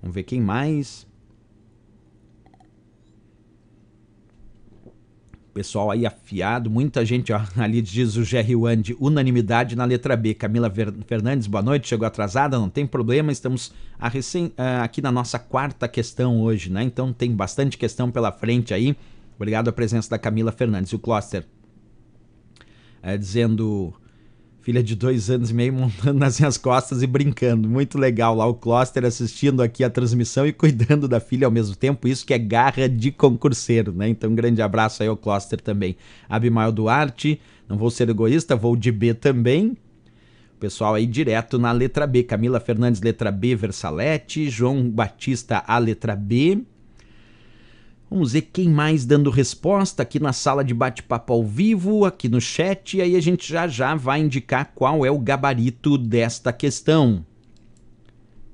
Vamos ver quem mais. pessoal aí afiado, muita gente ó, ali diz o Jerry Wand, unanimidade na letra B. Camila Fernandes, boa noite, chegou atrasada, não tem problema, estamos recém, aqui na nossa quarta questão hoje, né? Então tem bastante questão pela frente aí. Obrigado à presença da Camila Fernandes. O Cluster é, dizendo filha de dois anos e meio montando nas minhas costas e brincando. Muito legal lá o Cluster assistindo aqui a transmissão e cuidando da filha ao mesmo tempo. Isso que é garra de concurseiro, né? Então, um grande abraço aí ao Cluster também. Abimael Duarte, não vou ser egoísta, vou de B também. Pessoal aí direto na letra B. Camila Fernandes, letra B, Versalete. João Batista, a letra B. Vamos ver quem mais dando resposta aqui na sala de bate-papo ao vivo, aqui no chat, e aí a gente já já vai indicar qual é o gabarito desta questão.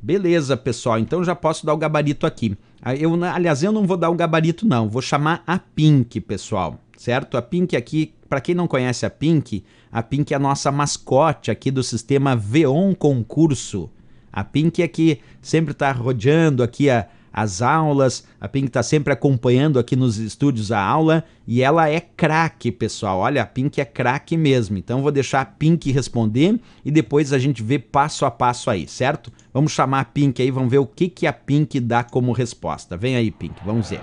Beleza, pessoal, então já posso dar o gabarito aqui. Ah, eu, aliás, eu não vou dar o gabarito não, vou chamar a Pink, pessoal, certo? A Pink aqui, para quem não conhece a Pink, a Pink é a nossa mascote aqui do sistema Veon Concurso. A Pink é que sempre está rodeando aqui a, as aulas. A Pink está sempre acompanhando aqui nos estúdios a aula e ela é craque, pessoal. Olha, a Pink é craque mesmo. Então vou deixar a Pink responder e depois a gente vê passo a passo aí, certo? Vamos chamar a Pink aí, vamos ver o que, que a Pink dá como resposta. Vem aí, Pink, vamos ver.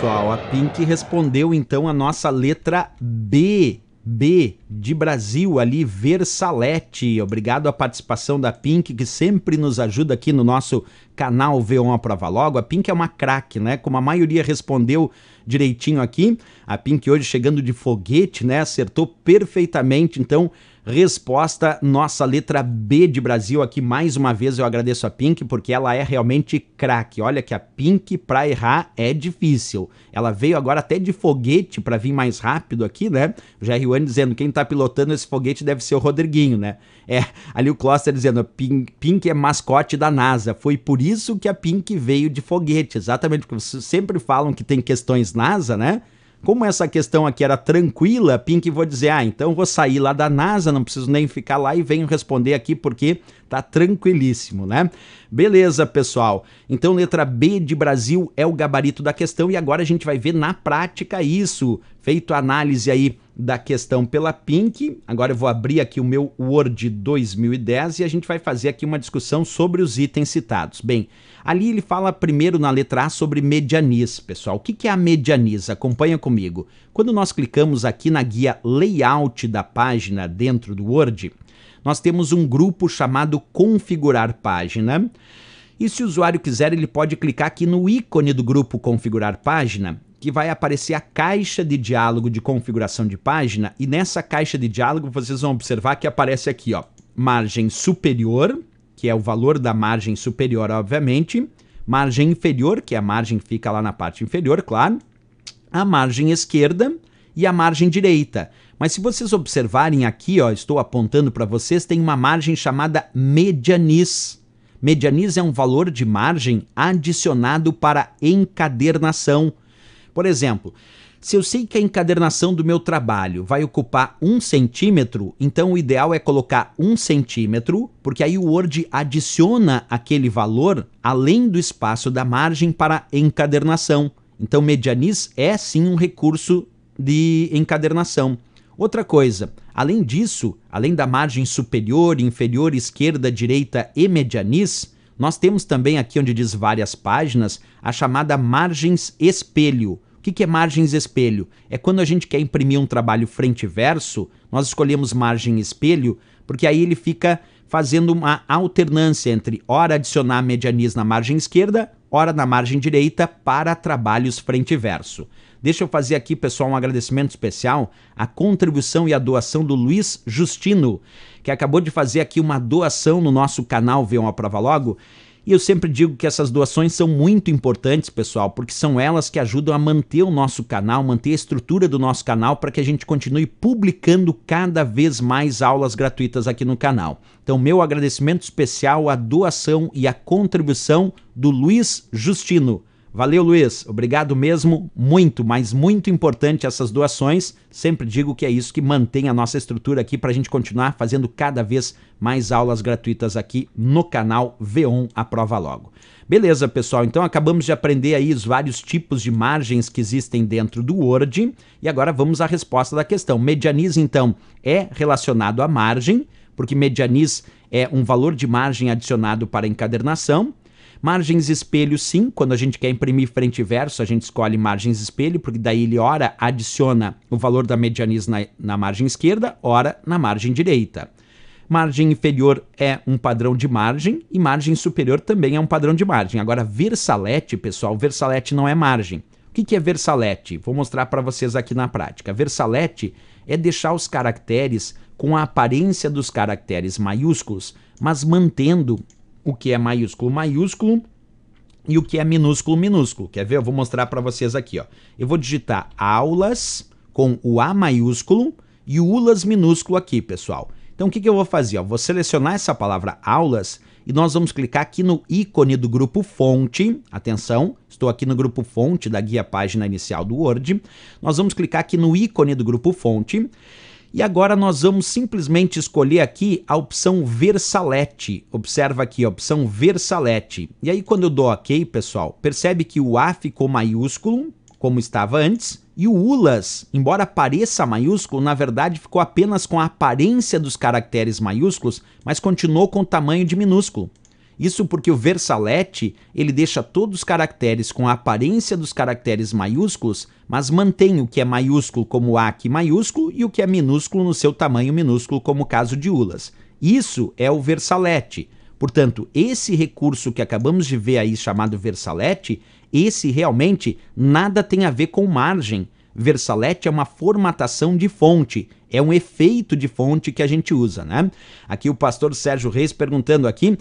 pessoal. A Pink respondeu então a nossa letra B. B de Brasil, ali Versalete. Obrigado à participação da Pink, que sempre nos ajuda aqui no nosso canal V1 a Prova Logo. A Pink é uma craque, né? Como a maioria respondeu direitinho aqui, a Pink hoje chegando de foguete, né? Acertou perfeitamente, então, Resposta nossa letra B de Brasil aqui mais uma vez eu agradeço a Pink porque ela é realmente craque. Olha que a Pink para errar é difícil. Ela veio agora até de foguete para vir mais rápido aqui, né? O Jair Wan dizendo quem tá pilotando esse foguete deve ser o Rodriguinho, né? É, ali o Closter dizendo Pink, Pink é mascote da NASA. Foi por isso que a Pink veio de foguete, exatamente porque sempre falam que tem questões NASA, né? Como essa questão aqui era tranquila, Pink vou dizer, ah, então vou sair lá da NASA, não preciso nem ficar lá e venho responder aqui porque tá tranquilíssimo, né? Beleza, pessoal. Então letra B de Brasil é o gabarito da questão e agora a gente vai ver na prática isso, feito a análise aí da questão pela Pink. Agora eu vou abrir aqui o meu Word 2010 e a gente vai fazer aqui uma discussão sobre os itens citados. Bem, ali ele fala primeiro na letra A sobre medianiz, pessoal. O que é a medianiz? Acompanha comigo. Quando nós clicamos aqui na guia Layout da página dentro do Word, nós temos um grupo chamado Configurar Página. E se o usuário quiser, ele pode clicar aqui no ícone do grupo Configurar Página que vai aparecer a caixa de diálogo de configuração de página e nessa caixa de diálogo vocês vão observar que aparece aqui, ó, margem superior, que é o valor da margem superior, obviamente, margem inferior, que a margem fica lá na parte inferior, claro, a margem esquerda e a margem direita. Mas se vocês observarem aqui, ó, estou apontando para vocês, tem uma margem chamada medianis. Medianis é um valor de margem adicionado para encadernação por exemplo, se eu sei que a encadernação do meu trabalho vai ocupar um centímetro, então o ideal é colocar um centímetro, porque aí o Word adiciona aquele valor além do espaço da margem para encadernação. Então, medianis é sim um recurso de encadernação. Outra coisa, além disso, além da margem superior, inferior, esquerda, direita e medianis, nós temos também aqui onde diz várias páginas a chamada margens espelho. O que é margens espelho? É quando a gente quer imprimir um trabalho frente e verso, nós escolhemos margem espelho, porque aí ele fica fazendo uma alternância entre hora adicionar medianis na margem esquerda, hora na margem direita para trabalhos frente e verso. Deixa eu fazer aqui, pessoal, um agradecimento especial à contribuição e à doação do Luiz Justino, que acabou de fazer aqui uma doação no nosso canal Vê uma Prova Logo. E eu sempre digo que essas doações são muito importantes, pessoal, porque são elas que ajudam a manter o nosso canal, manter a estrutura do nosso canal para que a gente continue publicando cada vez mais aulas gratuitas aqui no canal. Então, meu agradecimento especial à doação e à contribuição do Luiz Justino. Valeu, Luiz. Obrigado mesmo. Muito, mas muito importante essas doações. Sempre digo que é isso que mantém a nossa estrutura aqui para a gente continuar fazendo cada vez mais aulas gratuitas aqui no canal V1 Aprova Logo. Beleza, pessoal. Então acabamos de aprender aí os vários tipos de margens que existem dentro do Word. E agora vamos à resposta da questão. Medianiz, então, é relacionado à margem, porque medianiz é um valor de margem adicionado para encadernação Margens espelho, sim, quando a gente quer imprimir frente e verso, a gente escolhe margens espelho, porque daí ele, ora, adiciona o valor da medianiz na, na margem esquerda, ora, na margem direita. Margem inferior é um padrão de margem e margem superior também é um padrão de margem. Agora, versalete, pessoal, versalete não é margem. O que, que é versalete? Vou mostrar para vocês aqui na prática. Versalete é deixar os caracteres com a aparência dos caracteres maiúsculos, mas mantendo o que é maiúsculo, maiúsculo e o que é minúsculo, minúsculo. Quer ver? Eu vou mostrar para vocês aqui, ó. Eu vou digitar aulas com o A maiúsculo e o ULAS minúsculo aqui, pessoal. Então o que, que eu vou fazer? Ó, vou selecionar essa palavra aulas e nós vamos clicar aqui no ícone do grupo fonte. Atenção, estou aqui no grupo fonte da guia página inicial do Word. Nós vamos clicar aqui no ícone do grupo fonte e agora nós vamos simplesmente escolher aqui a opção Versalete. Observa aqui, a opção Versalete. E aí quando eu dou OK, pessoal, percebe que o A ficou maiúsculo, como estava antes, e o ULAS, embora pareça maiúsculo, na verdade ficou apenas com a aparência dos caracteres maiúsculos, mas continuou com o tamanho de minúsculo. Isso porque o versalete, ele deixa todos os caracteres com a aparência dos caracteres maiúsculos, mas mantém o que é maiúsculo como A aqui maiúsculo e o que é minúsculo no seu tamanho minúsculo como o caso de Ulas. Isso é o versalete. Portanto, esse recurso que acabamos de ver aí chamado versalete, esse realmente nada tem a ver com margem. Versalete é uma formatação de fonte, é um efeito de fonte que a gente usa, né? Aqui o pastor Sérgio Reis perguntando aqui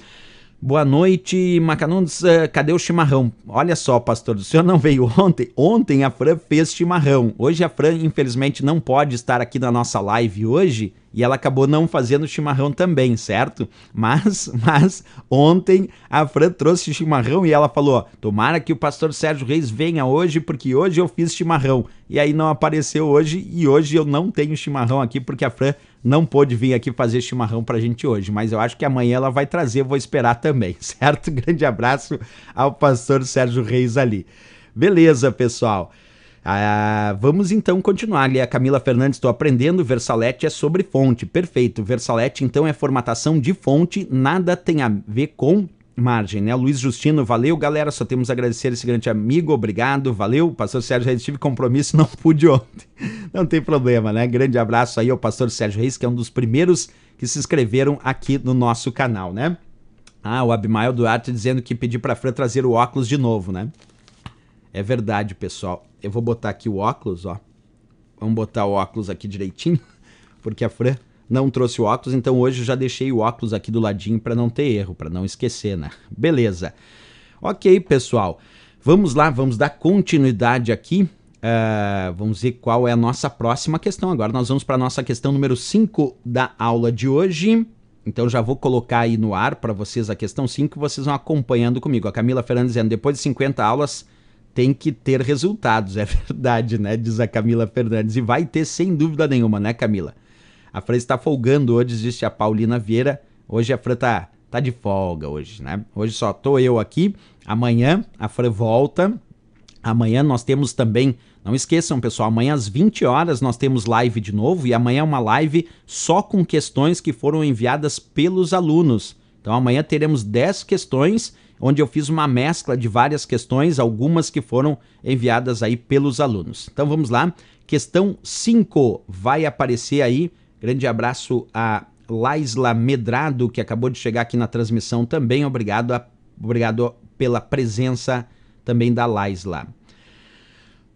Boa noite, Macanundos. Eh, cadê o chimarrão? Olha só, pastor, o senhor não veio ontem? Ontem a Fran fez chimarrão. Hoje a Fran, infelizmente, não pode estar aqui na nossa live hoje e ela acabou não fazendo chimarrão também, certo? Mas, mas ontem a Fran trouxe chimarrão e ela falou: tomara que o pastor Sérgio Reis venha hoje, porque hoje eu fiz chimarrão. E aí não apareceu hoje e hoje eu não tenho chimarrão aqui porque a Fran não pôde vir aqui fazer chimarrão pra gente hoje, mas eu acho que amanhã ela vai trazer, vou esperar também, certo? Grande abraço ao pastor Sérgio Reis ali. Beleza, pessoal. Ah, vamos então continuar ali. A Camila Fernandes, estou aprendendo. Versalete é sobre fonte. Perfeito. Versalete, então, é formatação de fonte, nada tem a ver com margem, né? Luiz Justino, valeu, galera. Só temos a agradecer esse grande amigo, obrigado, valeu. Pastor Sérgio Reis, tive compromisso, não pude ontem. Não tem problema, né? Grande abraço aí ao pastor Sérgio Reis, que é um dos primeiros que se inscreveram aqui no nosso canal, né? Ah, o Abimael Duarte dizendo que pedi pra Fran trazer o óculos de novo, né? É verdade, pessoal. Eu vou botar aqui o óculos, ó. Vamos botar o óculos aqui direitinho, porque a Fran não trouxe o óculos, então hoje já deixei o óculos aqui do ladinho para não ter erro, para não esquecer, né? Beleza. Ok, pessoal. Vamos lá, vamos dar continuidade aqui. Uh, vamos ver qual é a nossa próxima questão. Agora nós vamos para a nossa questão número 5 da aula de hoje. Então já vou colocar aí no ar para vocês a questão 5 vocês vão acompanhando comigo. A Camila Fernandes dizendo, depois de 50 aulas tem que ter resultados. É verdade, né? Diz a Camila Fernandes. E vai ter sem dúvida nenhuma, né, Camila? A Fran está folgando hoje, disse a Paulina Vieira. Hoje a Fran tá, tá de folga hoje, né? Hoje só tô eu aqui. Amanhã a Fran volta. Amanhã nós temos também, não esqueçam pessoal, amanhã às 20 horas nós temos live de novo e amanhã é uma live só com questões que foram enviadas pelos alunos. Então amanhã teremos 10 questões, onde eu fiz uma mescla de várias questões, algumas que foram enviadas aí pelos alunos. Então vamos lá, questão 5 vai aparecer aí Grande abraço a Laisla Medrado, que acabou de chegar aqui na transmissão também. Obrigado, a, obrigado pela presença também da Laisla.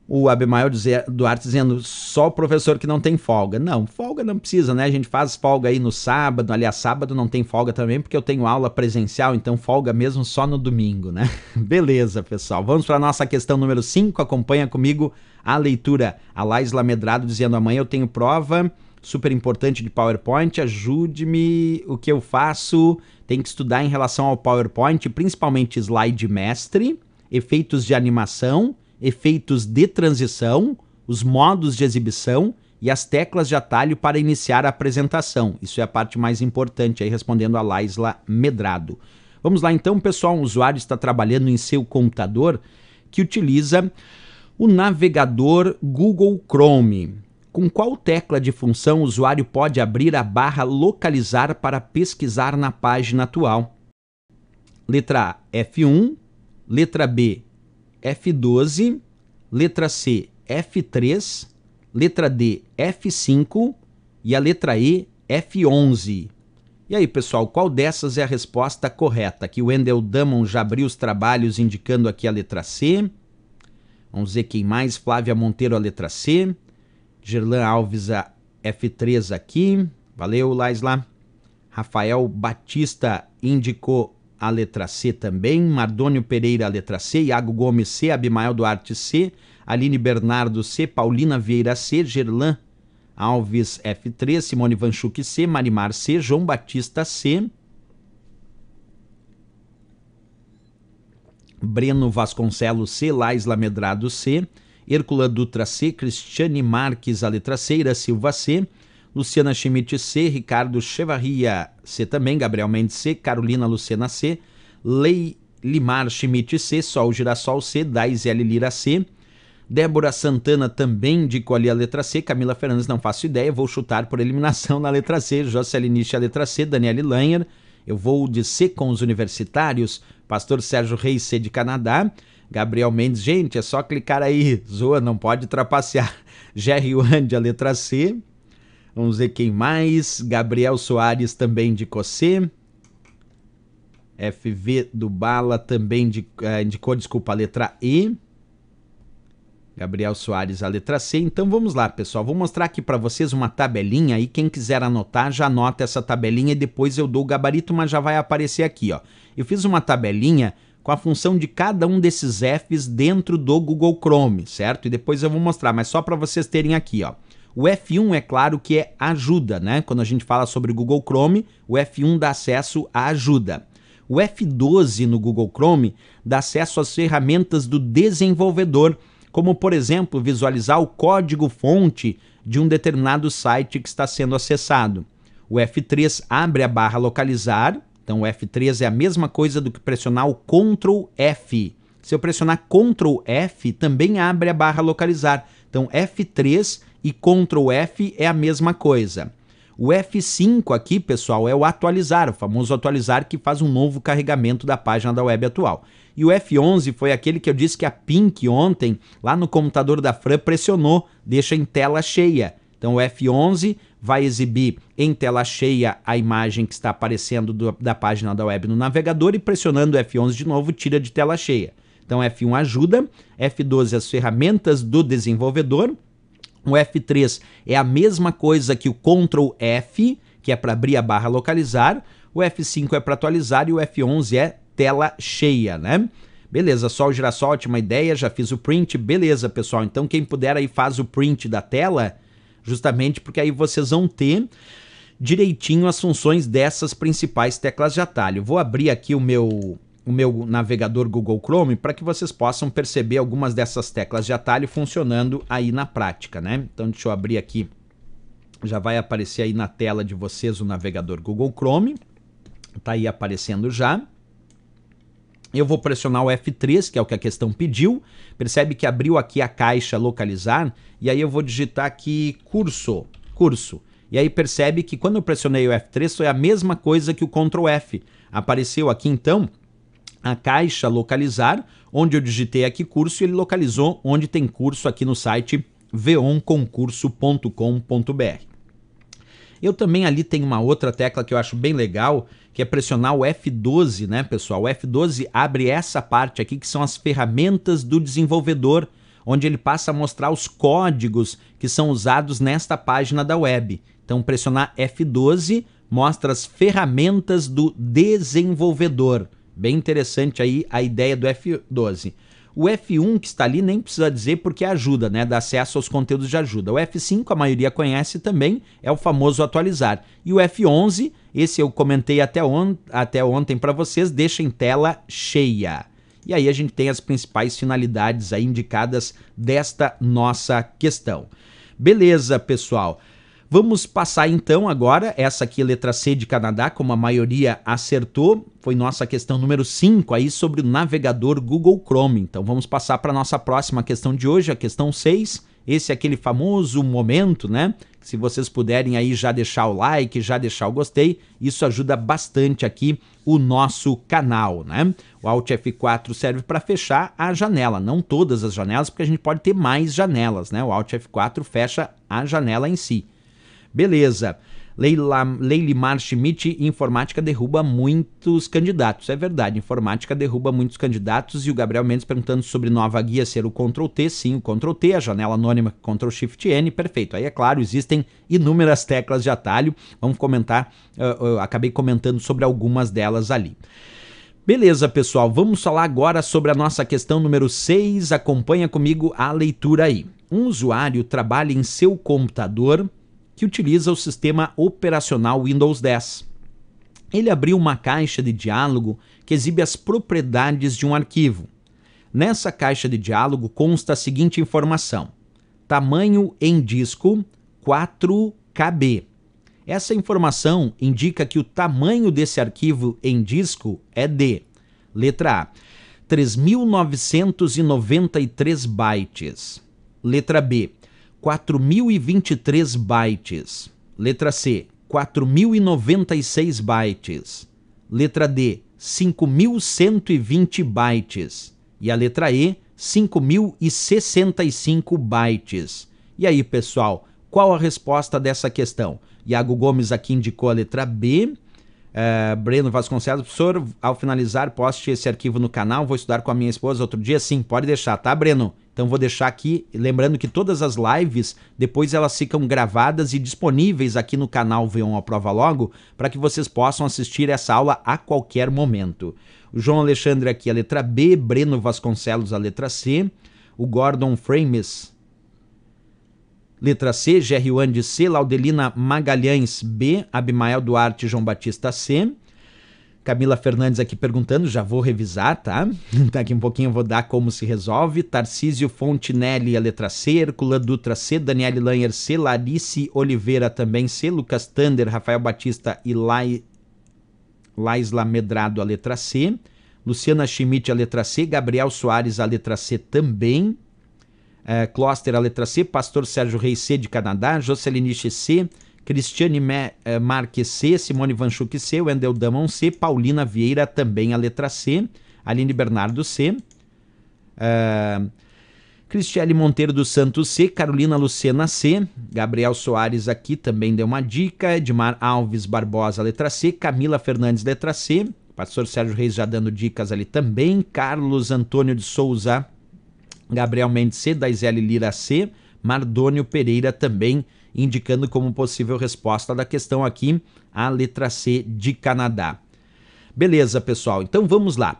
O Abemael Duarte dizendo, só o professor que não tem folga. Não, folga não precisa, né? A gente faz folga aí no sábado. Aliás, sábado não tem folga também, porque eu tenho aula presencial, então folga mesmo só no domingo, né? Beleza, pessoal. Vamos para nossa questão número 5. Acompanha comigo a leitura. A Laisla Medrado dizendo, amanhã eu tenho prova super importante de PowerPoint, ajude-me o que eu faço, tem que estudar em relação ao PowerPoint, principalmente slide mestre, efeitos de animação, efeitos de transição, os modos de exibição e as teclas de atalho para iniciar a apresentação. Isso é a parte mais importante aí respondendo a Laisla Medrado. Vamos lá então, pessoal, um usuário está trabalhando em seu computador que utiliza o navegador Google Chrome com qual tecla de função o usuário pode abrir a barra Localizar para pesquisar na página atual. Letra A, F1, letra B, F12, letra C, F3, letra D, F5 e a letra E, F11. E aí, pessoal, qual dessas é a resposta correta? Que o Wendell Damon já abriu os trabalhos indicando aqui a letra C. Vamos ver quem mais, Flávia Monteiro, a letra C. Gerlan Alves F3 aqui. Valeu, Laisla. Rafael Batista indicou a letra C também. Mardônio Pereira, a letra C. Iago Gomes C. Abimael Duarte C. Aline Bernardo C. Paulina Vieira C. Gerlan Alves F3. Simone Vanchuk C. Marimar C. João Batista C. Breno Vasconcelos C. Laisla Medrado C. Hércula Dutra C, Cristiane Marques, a letra C, Ira Silva C, Luciana Schmidt C, Ricardo Chevarria C também, Gabriel Mendes C, Carolina Lucena C, Lei Limar Schmidt C, Sol Girassol C, L Lira C, Débora Santana também indicou ali a letra C, Camila Fernandes não faço ideia, vou chutar por eliminação na letra C, Jocelyniste a letra C, Daniele Langer, eu vou de C com os universitários, Pastor Sérgio Reis C de Canadá, Gabriel Mendes, gente, é só clicar aí, zoa, não pode trapacear. Jerry Wand, a letra C. Vamos ver quem mais. Gabriel Soares, também de Cossê. FV do Bala também de, uh, indicou, desculpa, a letra E. Gabriel Soares, a letra C. Então vamos lá, pessoal. Vou mostrar aqui para vocês uma tabelinha e quem quiser anotar, já anota essa tabelinha e depois eu dou o gabarito, mas já vai aparecer aqui, ó. Eu fiz uma tabelinha com a função de cada um desses Fs dentro do Google Chrome, certo? E depois eu vou mostrar, mas só para vocês terem aqui, ó. O F1 é claro que é ajuda, né? Quando a gente fala sobre Google Chrome, o F1 dá acesso à ajuda. O F12 no Google Chrome dá acesso às ferramentas do desenvolvedor, como por exemplo visualizar o código-fonte de um determinado site que está sendo acessado. O F3 abre a barra localizar então o F3 é a mesma coisa do que pressionar o Ctrl F. Se eu pressionar Ctrl F, também abre a barra localizar. Então F3 e Ctrl F é a mesma coisa. O F5 aqui, pessoal, é o atualizar, o famoso atualizar que faz um novo carregamento da página da web atual. E o F11 foi aquele que eu disse que a Pink ontem, lá no computador da Fran, pressionou, deixa em tela cheia. Então o F11 vai exibir em tela cheia a imagem que está aparecendo do, da página da web no navegador e pressionando F11 de novo tira de tela cheia. Então F1 ajuda, F12 as ferramentas do desenvolvedor, o F3 é a mesma coisa que o Ctrl F, que é para abrir a barra localizar, o F5 é para atualizar e o F11 é tela cheia, né? Beleza, só o girassol, ótima ideia, já fiz o print, beleza pessoal, então quem puder aí faz o print da tela justamente porque aí vocês vão ter direitinho as funções dessas principais teclas de atalho. Vou abrir aqui o meu o meu navegador Google Chrome para que vocês possam perceber algumas dessas teclas de atalho funcionando aí na prática, né? Então deixa eu abrir aqui. Já vai aparecer aí na tela de vocês o navegador Google Chrome. Tá aí aparecendo já. Eu vou pressionar o F3, que é o que a questão pediu. Percebe que abriu aqui a caixa localizar e aí eu vou digitar aqui curso, curso. E aí percebe que quando eu pressionei o F3 foi a mesma coisa que o Ctrl F. Apareceu aqui então a caixa localizar, onde eu digitei aqui curso e ele localizou onde tem curso aqui no site veonconcurso.com.br. Eu também ali tenho uma outra tecla que eu acho bem legal, que é pressionar o F12, né, pessoal? O F12 abre essa parte aqui que são as ferramentas do desenvolvedor, onde ele passa a mostrar os códigos que são usados nesta página da web. Então, pressionar F12 mostra as ferramentas do desenvolvedor. Bem interessante aí a ideia do F12. O F1 que está ali nem precisa dizer porque ajuda, né? Dá acesso aos conteúdos de ajuda. O F5 a maioria conhece também, é o famoso atualizar. E o F11, esse eu comentei até, on até ontem para vocês, deixa em tela cheia. E aí a gente tem as principais finalidades aí indicadas desta nossa questão. Beleza, pessoal. Vamos passar então agora, essa aqui é letra C de Canadá, como a maioria acertou, foi nossa questão número 5 aí sobre o navegador Google Chrome. Então vamos passar para nossa próxima questão de hoje, a questão 6. Esse é aquele famoso momento, né? Se vocês puderem aí já deixar o like, já deixar o gostei, isso ajuda bastante aqui o nosso canal, né? O Alt F4 serve para fechar a janela, não todas as janelas, porque a gente pode ter mais janelas, né? O Alt F4 fecha a janela em si. Beleza. Leila, Leilimar Schmidt, informática derruba muitos candidatos. É verdade, informática derruba muitos candidatos. E o Gabriel Mendes perguntando sobre nova guia ser o Ctrl T. Sim, o Ctrl T, a janela anônima Ctrl Shift N. Perfeito. Aí, é claro, existem inúmeras teclas de atalho. Vamos comentar, eu ah, ah, acabei comentando sobre algumas delas ali. Beleza, pessoal, vamos falar agora sobre a nossa questão número 6. Acompanha comigo a leitura aí. Um usuário trabalha em seu computador que utiliza o sistema operacional Windows 10. Ele abriu uma caixa de diálogo que exibe as propriedades de um arquivo. Nessa caixa de diálogo consta a seguinte informação: tamanho em disco 4KB. Essa informação indica que o tamanho desse arquivo em disco é de letra A 3.993 bytes, letra B 4.023 bytes. Letra C, 4.096 bytes. Letra D, 5.120 bytes. E a letra E, 5.065 bytes. E aí, pessoal, qual a resposta dessa questão? Iago Gomes aqui indicou a letra B, eh, Breno Vasconcelos, professor, ao finalizar, poste esse arquivo no canal, vou estudar com a minha esposa outro dia? Sim, pode deixar, tá, Breno? Então vou deixar aqui, lembrando que todas as lives, depois elas ficam gravadas e disponíveis aqui no canal V1 a Prova Logo, para que vocês possam assistir essa aula a qualquer momento. O João Alexandre aqui a letra B, Breno Vasconcelos a letra C, o Gordon Frames Letra C, Gerriuane de C, Laudelina Magalhães B, Abimael Duarte João Batista C. Camila Fernandes aqui perguntando, já vou revisar, tá? Daqui um pouquinho eu vou dar como se resolve. Tarcísio Fontinelli, a é letra C, Hercula Dutra C, Daniele Lanher C, Larice Oliveira também C, Lucas Thunder, Rafael Batista e Lai... Laisla Medrado, a letra C, Luciana Schmidt, a letra C, Gabriel Soares, a letra C também, é, a letra C, Pastor Sérgio Reis C, de Canadá, Jocelinich C, Cristiane é, Marques C, Simone Vanchuk C, Wendel Damon C, Paulina Vieira também a letra C, Aline Bernardo C, é, Cristiane Monteiro dos Santos C, Carolina Lucena C, Gabriel Soares aqui também deu uma dica, Edmar Alves Barbosa letra C, Camila Fernandes letra C, Pastor Sérgio Reis já dando dicas ali também, Carlos Antônio de Souza Gabriel Mendes C, Daisele Lira C, Mardônio Pereira também indicando como possível resposta da questão aqui a letra C de Canadá. Beleza, pessoal, então vamos lá.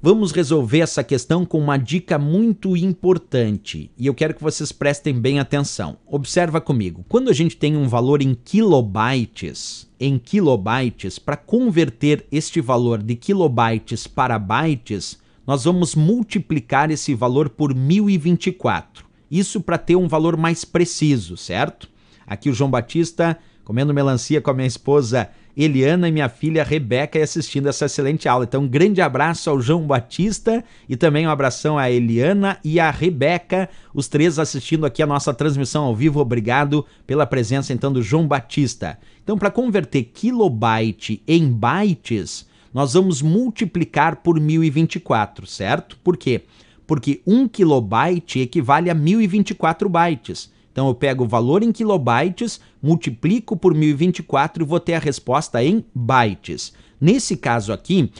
Vamos resolver essa questão com uma dica muito importante e eu quero que vocês prestem bem atenção. Observa comigo, quando a gente tem um valor em kilobytes, em kilobytes, para converter este valor de kilobytes para bytes, nós vamos multiplicar esse valor por 1024. Isso para ter um valor mais preciso, certo? Aqui o João Batista comendo melancia com a minha esposa Eliana e minha filha Rebeca e assistindo essa excelente aula. Então, um grande abraço ao João Batista e também um abração à Eliana e à Rebeca, os três assistindo aqui a nossa transmissão ao vivo. Obrigado pela presença então do João Batista. Então, para converter kilobyte em bytes, nós vamos multiplicar por 1024, certo? Por quê? Porque 1 kilobyte equivale a 1024 bytes. Então eu pego o valor em kilobytes, multiplico por 1024 e vou ter a resposta em bytes. Nesse caso aqui,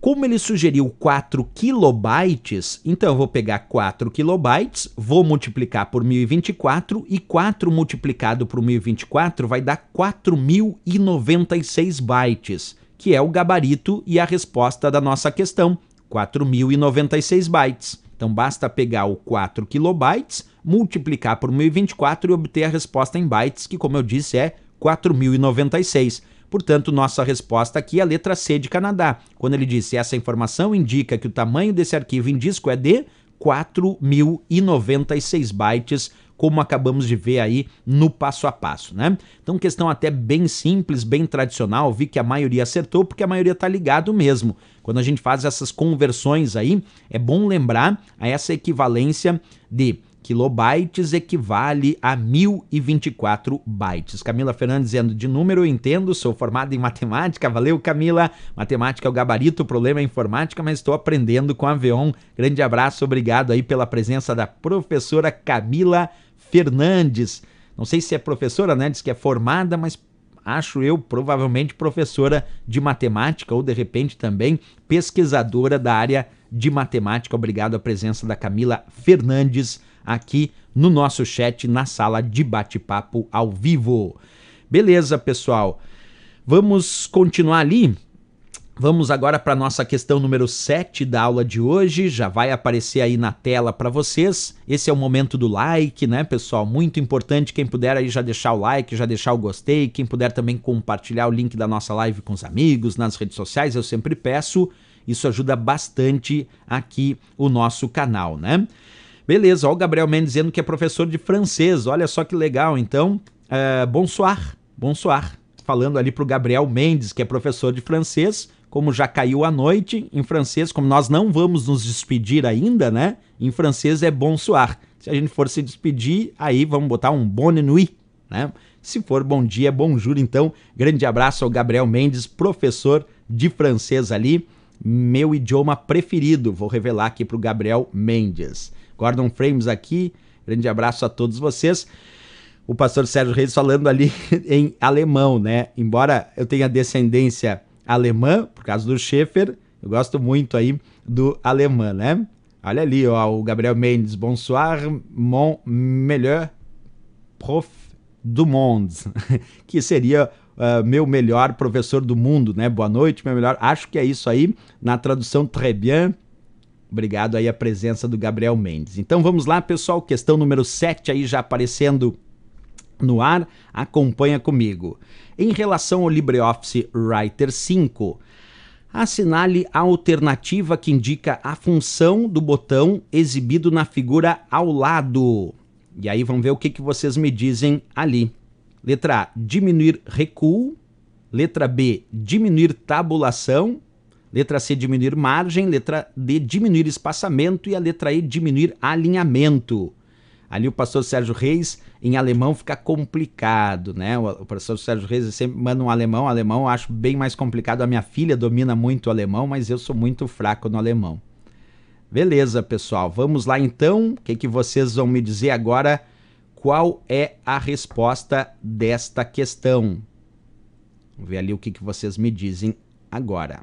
como ele sugeriu 4 kilobytes, então eu vou pegar 4 kilobytes, vou multiplicar por 1024 e 4 multiplicado por 1024 vai dar 4096 bytes que é o gabarito e a resposta da nossa questão, 4096 bytes. Então basta pegar o 4 kilobytes, multiplicar por 1024 e obter a resposta em bytes, que como eu disse é 4096. Portanto, nossa resposta aqui é a letra C de Canadá. Quando ele disse essa informação indica que o tamanho desse arquivo em disco é de 4096 bytes, como acabamos de ver aí no passo a passo, né? Então, questão até bem simples, bem tradicional, vi que a maioria acertou porque a maioria tá ligado mesmo. Quando a gente faz essas conversões aí, é bom lembrar a essa equivalência de kilobytes equivale a 1024 bytes. Camila Fernandes dizendo de número, eu entendo, sou formada em matemática. Valeu, Camila. Matemática é o gabarito, o problema é informática, mas estou aprendendo com a Veon. Grande abraço, obrigado aí pela presença da professora Camila Fernandes. Não sei se é professora, né? Diz que é formada, mas acho eu provavelmente professora de matemática ou de repente também pesquisadora da área de matemática. Obrigado à presença da Camila Fernandes aqui no nosso chat na sala de bate-papo ao vivo. Beleza, pessoal. Vamos continuar ali Vamos agora para nossa questão número 7 da aula de hoje. Já vai aparecer aí na tela para vocês. Esse é o momento do like, né, pessoal? Muito importante quem puder aí já deixar o like, já deixar o gostei, quem puder também compartilhar o link da nossa live com os amigos nas redes sociais, eu sempre peço. Isso ajuda bastante aqui o nosso canal, né? Beleza, ó, o Gabriel Mendes dizendo que é professor de francês. Olha só que legal. Então, é, bonsoir, bonsoir. Falando ali pro Gabriel Mendes, que é professor de francês como já caiu a noite, em francês, como nós não vamos nos despedir ainda, né? Em francês é bonsoir. Se a gente for se despedir, aí vamos botar um bonne nuit, né? Se for bom dia, é bom juro, então, grande abraço ao Gabriel Mendes, professor de francês ali, meu idioma preferido. Vou revelar aqui para o Gabriel Mendes. Gordon Frames aqui, grande abraço a todos vocês o pastor Sérgio Reis falando ali em alemão, né? Embora eu tenha descendência alemã, por causa do Schaefer. Eu gosto muito aí do alemã, né? Olha ali, ó, o Gabriel Mendes. Bonsoir, mon melhor prof do monde. que seria uh, meu melhor professor do mundo, né? Boa noite, meu melhor. Acho que é isso aí. Na tradução, très bien. Obrigado aí a presença do Gabriel Mendes. Então vamos lá, pessoal. Questão número 7 aí já aparecendo no ar. Acompanha comigo. Em relação ao LibreOffice Writer 5, assinale a alternativa que indica a função do botão exibido na figura ao lado. E aí vamos ver o que, que vocês me dizem ali. Letra A, diminuir recuo. Letra B, diminuir tabulação. Letra C, diminuir margem. Letra D, diminuir espaçamento. E a letra E, diminuir alinhamento ali o pastor Sérgio Reis, em alemão, fica complicado, né? O, pastor Sérgio Reis sempre manda um alemão, alemão eu acho bem mais complicado. A minha filha domina muito o alemão, mas eu sou muito fraco no alemão. Beleza, pessoal, vamos lá então. O que, que vocês vão me dizer agora? Qual é a resposta desta questão? Vamos ver ali o que, que vocês me dizem agora.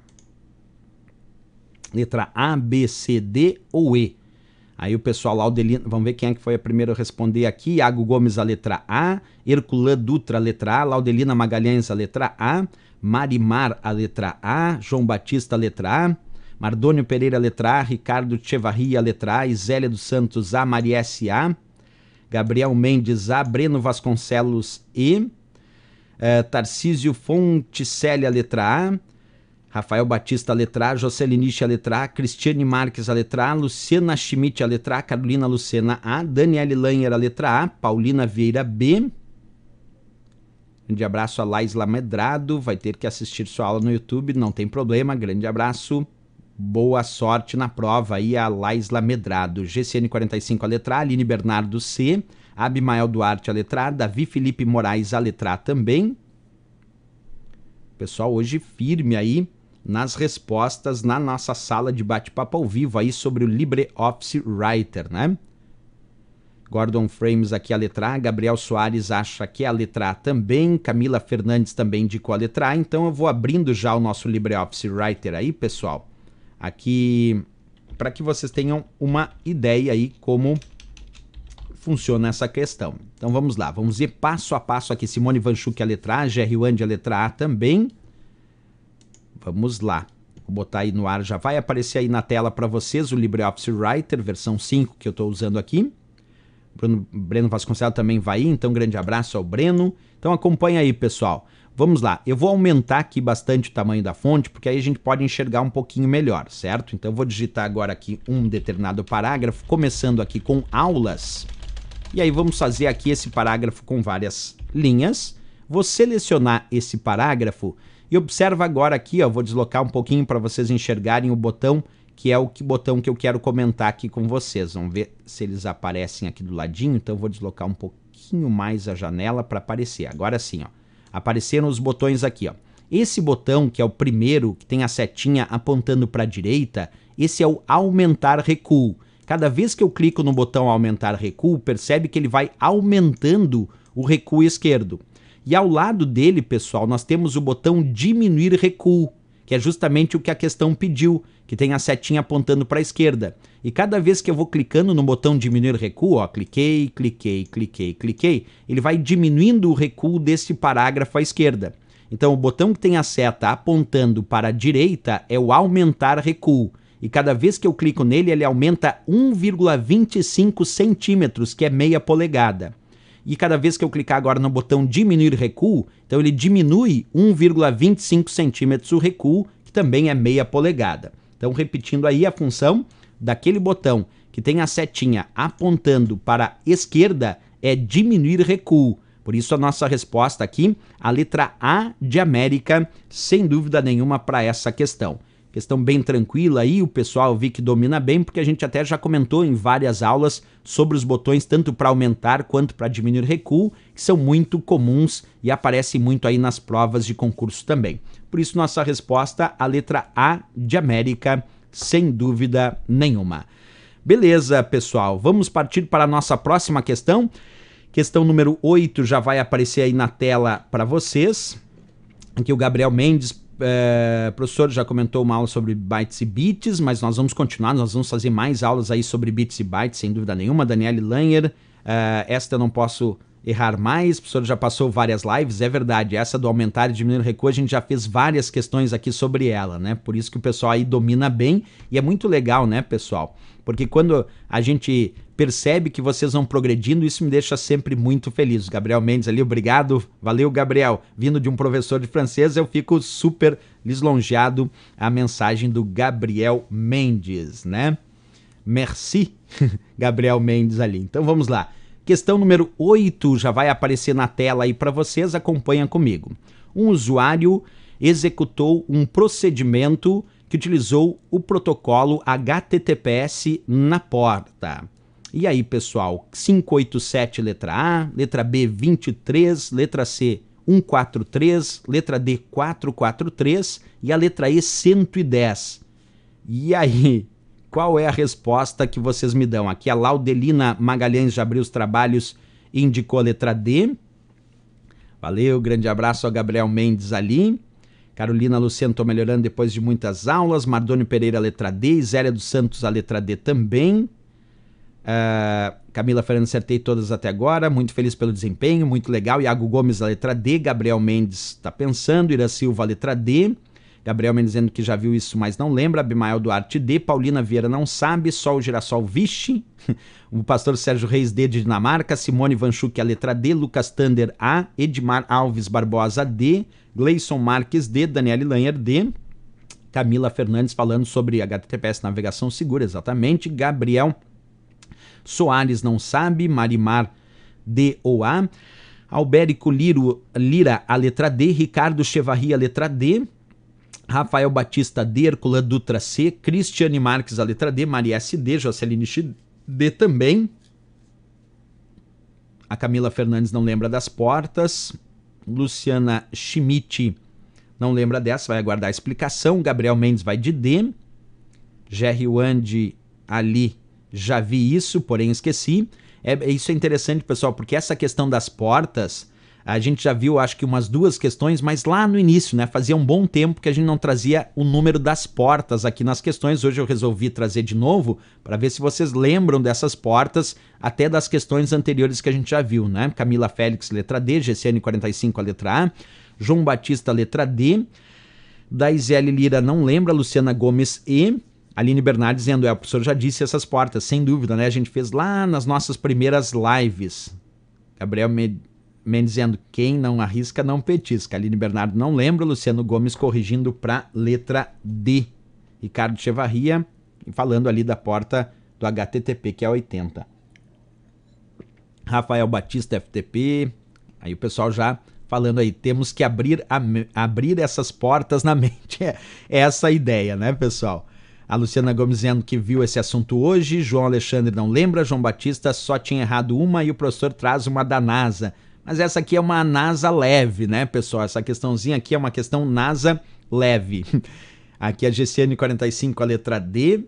Letra A, B, C, D ou E? Aí o pessoal lá, o Delino, vamos ver quem é que foi a primeira a responder aqui. Iago Gomes, a letra A. Herculã Dutra, a letra A. Laudelina Magalhães, a letra A. Marimar, a letra A. João Batista, a letra A. Mardônio Pereira, a letra A. Ricardo Chevarria, letra A. Isélia dos Santos, A. S A. Gabriel Mendes, A. Breno Vasconcelos, E. Uh, Tarcísio Fonticelli, a letra A. Rafael Batista Letrar, a Letrar, Cristiane Marques Letrar, Luciana Schmidt Letrar, Carolina Lucena A, Daniele Lanher Letra A, Paulina Vieira B. Grande abraço a Laisla Medrado, vai ter que assistir sua aula no YouTube, não tem problema, grande abraço. Boa sorte na prova aí a Laisla Medrado. GCN 45 a letrar, Aline Bernardo C, Abimael Duarte a letrar, Davi Felipe Moraes a letrar também. Pessoal, hoje firme aí nas respostas na nossa sala de bate-papo ao vivo aí sobre o LibreOffice Writer, né? Gordon Frames aqui a letra A, Gabriel Soares acha que é a letra A também, Camila Fernandes também indicou a letra A, então eu vou abrindo já o nosso LibreOffice Writer aí, pessoal. Aqui para que vocês tenham uma ideia aí como funciona essa questão. Então vamos lá, vamos ir passo a passo aqui. Simone Vanchuk a letra A, Jerry Wand a letra A também. Vamos lá. Vou botar aí no ar, já vai aparecer aí na tela para vocês o LibreOffice Writer versão 5 que eu estou usando aqui. Bruno, Breno Vasconcelos também vai aí, então grande abraço ao Breno. Então acompanha aí, pessoal. Vamos lá, eu vou aumentar aqui bastante o tamanho da fonte, porque aí a gente pode enxergar um pouquinho melhor, certo? Então eu vou digitar agora aqui um determinado parágrafo, começando aqui com aulas. E aí vamos fazer aqui esse parágrafo com várias linhas. Vou selecionar esse parágrafo e observa agora aqui, ó, vou deslocar um pouquinho para vocês enxergarem o botão, que é o que, botão que eu quero comentar aqui com vocês. Vamos ver se eles aparecem aqui do ladinho, então eu vou deslocar um pouquinho mais a janela para aparecer. Agora sim, ó, apareceram os botões aqui. Ó. Esse botão, que é o primeiro, que tem a setinha apontando para a direita, esse é o aumentar recuo. Cada vez que eu clico no botão aumentar recuo, percebe que ele vai aumentando o recuo esquerdo. E ao lado dele, pessoal, nós temos o botão diminuir recuo, que é justamente o que a questão pediu, que tem a setinha apontando para a esquerda. E cada vez que eu vou clicando no botão diminuir recuo, ó, cliquei, cliquei, cliquei, cliquei, ele vai diminuindo o recuo desse parágrafo à esquerda. Então, o botão que tem a seta apontando para a direita é o aumentar recuo. E cada vez que eu clico nele, ele aumenta 1,25 centímetros, que é meia polegada e cada vez que eu clicar agora no botão diminuir recuo, então ele diminui 1,25 centímetros o recuo, que também é meia polegada. Então repetindo aí a função daquele botão que tem a setinha apontando para a esquerda é diminuir recuo. Por isso a nossa resposta aqui, a letra A de América, sem dúvida nenhuma para essa questão questão bem tranquila aí, o pessoal vi que domina bem, porque a gente até já comentou em várias aulas sobre os botões tanto para aumentar quanto para diminuir recuo, que são muito comuns e aparecem muito aí nas provas de concurso também. Por isso nossa resposta, a letra A de América, sem dúvida nenhuma. Beleza, pessoal, vamos partir para a nossa próxima questão. Questão número 8 já vai aparecer aí na tela para vocês. Aqui o Gabriel Mendes é, professor já comentou uma aula sobre bytes e bits, mas nós vamos continuar, nós vamos fazer mais aulas aí sobre bits e bytes, sem dúvida nenhuma. Daniele Langer, é, esta eu não posso errar mais, o professor já passou várias lives, é verdade, essa do aumentar e diminuir o recuo, a gente já fez várias questões aqui sobre ela, né? Por isso que o pessoal aí domina bem e é muito legal, né, pessoal? Porque quando a gente percebe que vocês vão progredindo, isso me deixa sempre muito feliz. Gabriel Mendes ali, obrigado. Valeu, Gabriel. Vindo de um professor de francês, eu fico super lisonjeado a mensagem do Gabriel Mendes, né? Merci, Gabriel Mendes ali. Então vamos lá. Questão número 8 já vai aparecer na tela aí para vocês, acompanha comigo. Um usuário executou um procedimento que utilizou o protocolo HTTPS na porta. E aí, pessoal, 587 letra A, letra B 23, letra C 143, letra D 443 e a letra E 110. E aí, qual é a resposta que vocês me dão? Aqui a Laudelina Magalhães já abriu os trabalhos e indicou a letra D. Valeu, grande abraço ao Gabriel Mendes ali. Carolina Luciano, estou melhorando depois de muitas aulas. Mardônio Pereira, letra D. Zélia dos Santos, a letra D também. Uh, Camila Fernandes, acertei todas até agora. Muito feliz pelo desempenho, muito legal. Iago Gomes, a letra D. Gabriel Mendes está pensando. Ira Silva, a letra D. Gabriel Mendes dizendo que já viu isso, mas não lembra. Abimael Duarte, D. Paulina Vieira, não sabe. Sol Girassol, vixe. o pastor Sérgio Reis, D. de Dinamarca. Simone Vanchuk, a letra D. Lucas Thunder A. Edmar Alves Barbosa, D. Gleison Marques, D. Daniele Lanher, D. Camila Fernandes falando sobre HTTPS Navegação Segura, exatamente. Gabriel Soares não sabe, Marimar D ou A, Albérico Liro, Lira, a letra D, Ricardo Chevarria, a letra D, Rafael Batista Dércula Dutra C, Cristiane Marques, a letra D, Maria S. D, Joceline X, D também. A Camila Fernandes não lembra das portas. Luciana Schmidt não lembra dessa, vai aguardar a explicação. Gabriel Mendes vai de D. Jerry Wand Ali já vi isso, porém esqueci. É, isso é interessante, pessoal, porque essa questão das portas, a gente já viu, acho que umas duas questões, mas lá no início, né? Fazia um bom tempo que a gente não trazia o número das portas aqui nas questões. Hoje eu resolvi trazer de novo para ver se vocês lembram dessas portas, até das questões anteriores que a gente já viu, né? Camila Félix, letra D, GCN 45, a letra A, João Batista, letra D, Daisele Lira, não lembra, Luciana Gomes, E, Aline Bernard dizendo, é, o professor já disse essas portas, sem dúvida, né? A gente fez lá nas nossas primeiras lives. Gabriel Mendes me dizendo, quem não arrisca não petisca. Aline Bernardo não lembra, Luciano Gomes corrigindo para letra D. Ricardo Chevarria falando ali da porta do HTTP, que é 80. Rafael Batista FTP, aí o pessoal já falando aí, temos que abrir, abrir essas portas na mente. É, é essa a ideia, né, pessoal? A Luciana Gomes dizendo que viu esse assunto hoje, João Alexandre não lembra, João Batista só tinha errado uma e o professor traz uma da NASA. Mas essa aqui é uma NASA leve, né, pessoal? Essa questãozinha aqui é uma questão NASA leve. Aqui é a GCN 45, a letra D.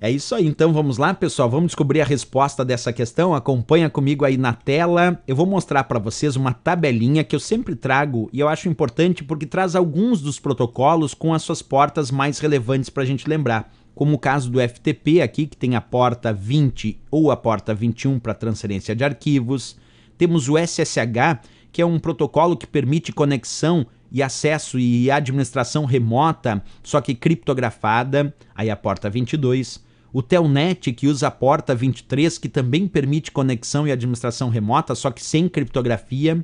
É isso aí, então vamos lá, pessoal, vamos descobrir a resposta dessa questão. Acompanha comigo aí na tela. Eu vou mostrar para vocês uma tabelinha que eu sempre trago e eu acho importante porque traz alguns dos protocolos com as suas portas mais relevantes para a gente lembrar, como o caso do FTP aqui, que tem a porta 20 ou a porta 21 para transferência de arquivos. Temos o SSH, que é um protocolo que permite conexão e acesso e administração remota, só que criptografada, aí a porta 22 o Telnet, que usa a porta 23, que também permite conexão e administração remota, só que sem criptografia.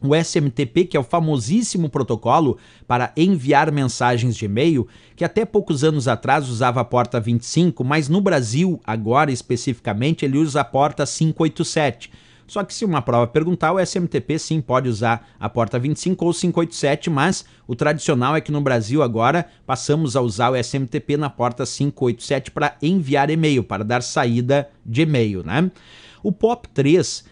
O SMTP, que é o famosíssimo protocolo para enviar mensagens de e-mail, que até poucos anos atrás usava a porta 25, mas no Brasil, agora especificamente, ele usa a porta 587 só que se uma prova perguntar, o SMTP sim pode usar a porta 25 ou 587, mas o tradicional é que no Brasil agora passamos a usar o SMTP na porta 587 para enviar e-mail, para dar saída de e-mail, né? O POP 3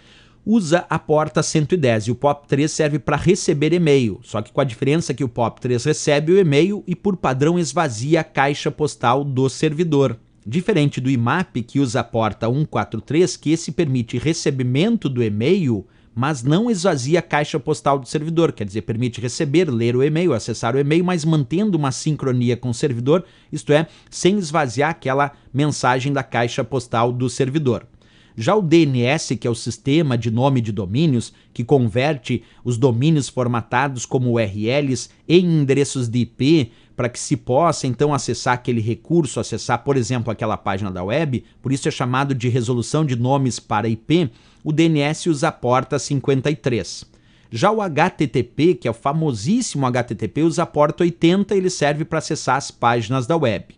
usa a porta 110 e o POP3 serve para receber e-mail, só que com a diferença que o POP3 recebe o e-mail e por padrão esvazia a caixa postal do servidor. Diferente do IMAP, que usa a porta 143, que esse permite recebimento do e-mail, mas não esvazia a caixa postal do servidor, quer dizer, permite receber, ler o e-mail, acessar o e-mail, mas mantendo uma sincronia com o servidor, isto é, sem esvaziar aquela mensagem da caixa postal do servidor. Já o DNS, que é o sistema de nome de domínios, que converte os domínios formatados como URLs em endereços de IP para que se possa então acessar aquele recurso, acessar, por exemplo, aquela página da web, por isso é chamado de resolução de nomes para IP, o DNS usa a porta 53. Já o HTTP, que é o famosíssimo HTTP, usa a porta 80, ele serve para acessar as páginas da web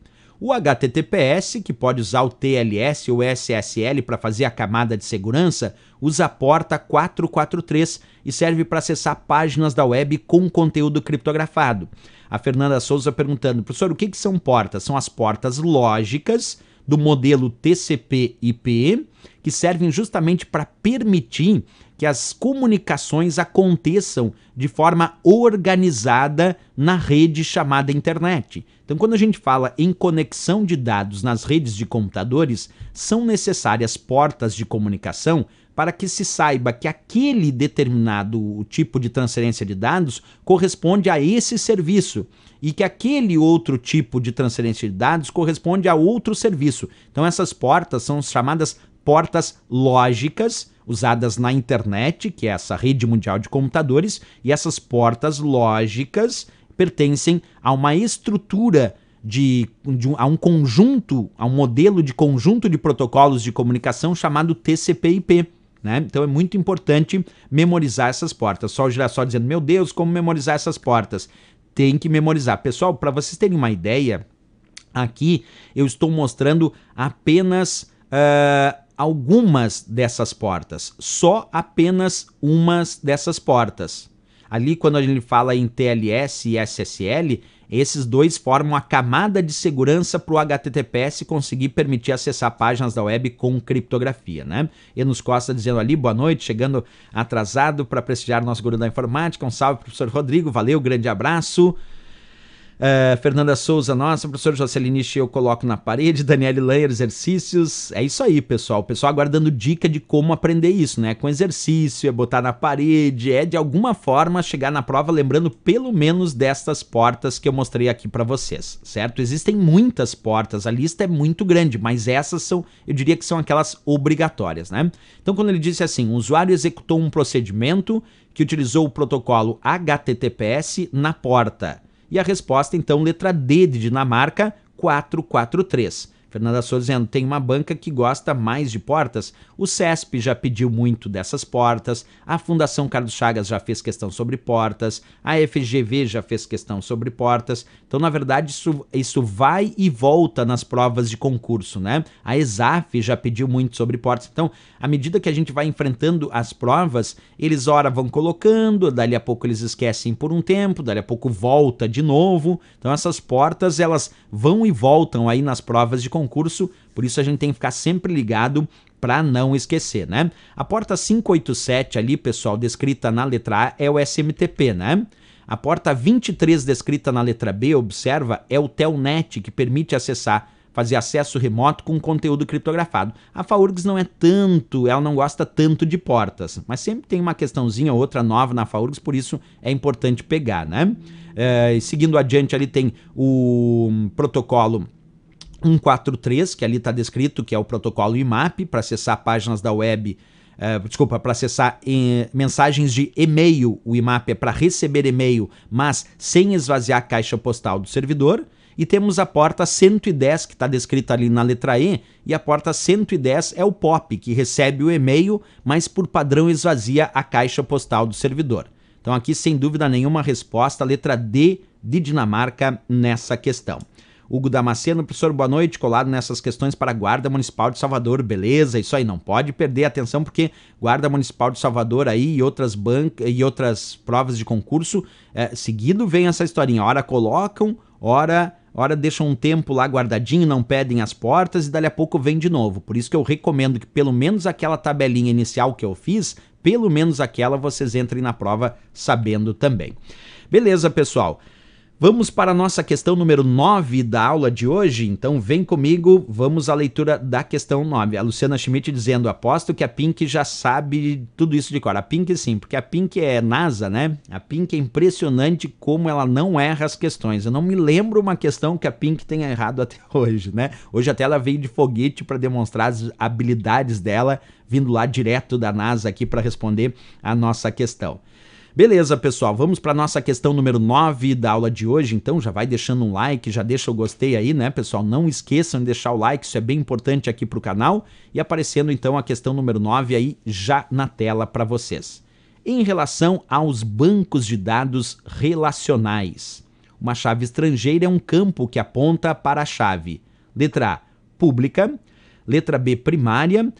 o HTTPS, que pode usar o TLS ou SSL para fazer a camada de segurança, usa a porta 443 e serve para acessar páginas da web com conteúdo criptografado. A Fernanda Souza perguntando, professor, o que, que são portas? São as portas lógicas do modelo TCP/IP, que servem justamente para permitir que as comunicações aconteçam de forma organizada na rede chamada internet. Então, quando a gente fala em conexão de dados nas redes de computadores, são necessárias portas de comunicação para que se saiba que aquele determinado tipo de transferência de dados corresponde a esse serviço e que aquele outro tipo de transferência de dados corresponde a outro serviço. Então, essas portas são chamadas portas lógicas usadas na internet, que é essa rede mundial de computadores, e essas portas lógicas pertencem a uma estrutura de, de um, a um conjunto, a um modelo de conjunto de protocolos de comunicação chamado TCP/IP. Né? Então é muito importante memorizar essas portas. Só o só dizendo, meu Deus, como memorizar essas portas? Tem que memorizar. Pessoal, para vocês terem uma ideia, aqui eu estou mostrando apenas uh, algumas dessas portas, só apenas umas dessas portas. Ali, quando ele fala em TLS e SSL, esses dois formam a camada de segurança para o HTTPS conseguir permitir acessar páginas da web com criptografia, né? Enos Costa dizendo ali, boa noite, chegando atrasado para prestigiar nosso guru da informática. Um salve, professor Rodrigo, valeu, grande abraço. É, Fernanda Souza, nossa, professor Jocelinich, eu coloco na parede. Daniele Lanha, exercícios. É isso aí, pessoal. O pessoal agora dando dica de como aprender isso, né? Com exercício, é botar na parede, é de alguma forma chegar na prova lembrando pelo menos destas portas que eu mostrei aqui para vocês, certo? Existem muitas portas, a lista é muito grande, mas essas são, eu diria que são aquelas obrigatórias, né? Então, quando ele disse assim, o usuário executou um procedimento que utilizou o protocolo HTTPS na porta e a resposta, então, letra D de Dinamarca, 443. Fernanda Souza dizendo: tem uma banca que gosta mais de portas. O CESP já pediu muito dessas portas, a Fundação Carlos Chagas já fez questão sobre portas, a FGV já fez questão sobre portas. Então, na verdade, isso, isso vai e volta nas provas de concurso, né? A ESAF já pediu muito sobre portas. Então, à medida que a gente vai enfrentando as provas, eles ora vão colocando, dali a pouco eles esquecem por um tempo, dali a pouco volta de novo. Então, essas portas elas vão e voltam aí nas provas de concurso concurso, por isso a gente tem que ficar sempre ligado para não esquecer, né? A porta 587 ali, pessoal, descrita na letra A é o SMTP, né? A porta 23 descrita na letra B, observa, é o Telnet, que permite acessar fazer acesso remoto com conteúdo criptografado. A FAURGS não é tanto, ela não gosta tanto de portas, mas sempre tem uma questãozinha ou outra nova na FAURGS, por isso é importante pegar, né? É, seguindo adiante, ali tem o protocolo 143, que ali está descrito, que é o protocolo IMAP, para acessar páginas da web, uh, desculpa, para acessar eh, mensagens de e-mail. O IMAP é para receber e-mail, mas sem esvaziar a caixa postal do servidor. E temos a porta 110, que está descrita ali na letra E, e a porta 110 é o POP, que recebe o e-mail, mas por padrão esvazia a caixa postal do servidor. Então, aqui, sem dúvida nenhuma, resposta, letra D de Dinamarca nessa questão. Hugo Damasceno, professor, boa noite, colado nessas questões para a Guarda Municipal de Salvador, beleza? Isso aí, não pode perder atenção porque Guarda Municipal de Salvador aí e outras bancas e outras provas de concurso, é, seguido vem essa historinha, hora colocam, hora ora deixam um tempo lá guardadinho, não pedem as portas e dali a pouco vem de novo. Por isso que eu recomendo que pelo menos aquela tabelinha inicial que eu fiz, pelo menos aquela vocês entrem na prova sabendo também. Beleza, pessoal? Vamos para a nossa questão número 9 da aula de hoje? Então vem comigo, vamos à leitura da questão 9. A Luciana Schmidt dizendo, aposto que a Pink já sabe tudo isso de cor. A Pink sim, porque a Pink é NASA, né? A Pink é impressionante como ela não erra as questões. Eu não me lembro uma questão que a Pink tenha errado até hoje, né? Hoje até ela veio de foguete para demonstrar as habilidades dela, vindo lá direto da NASA aqui para responder a nossa questão. Beleza, pessoal, vamos para nossa questão número 9 da aula de hoje, então já vai deixando um like, já deixa o gostei aí, né, pessoal? Não esqueçam de deixar o like, isso é bem importante aqui para o canal. E aparecendo então a questão número 9 aí já na tela para vocês. Em relação aos bancos de dados relacionais, uma chave estrangeira é um campo que aponta para a chave. Letra A, pública. Letra B, primária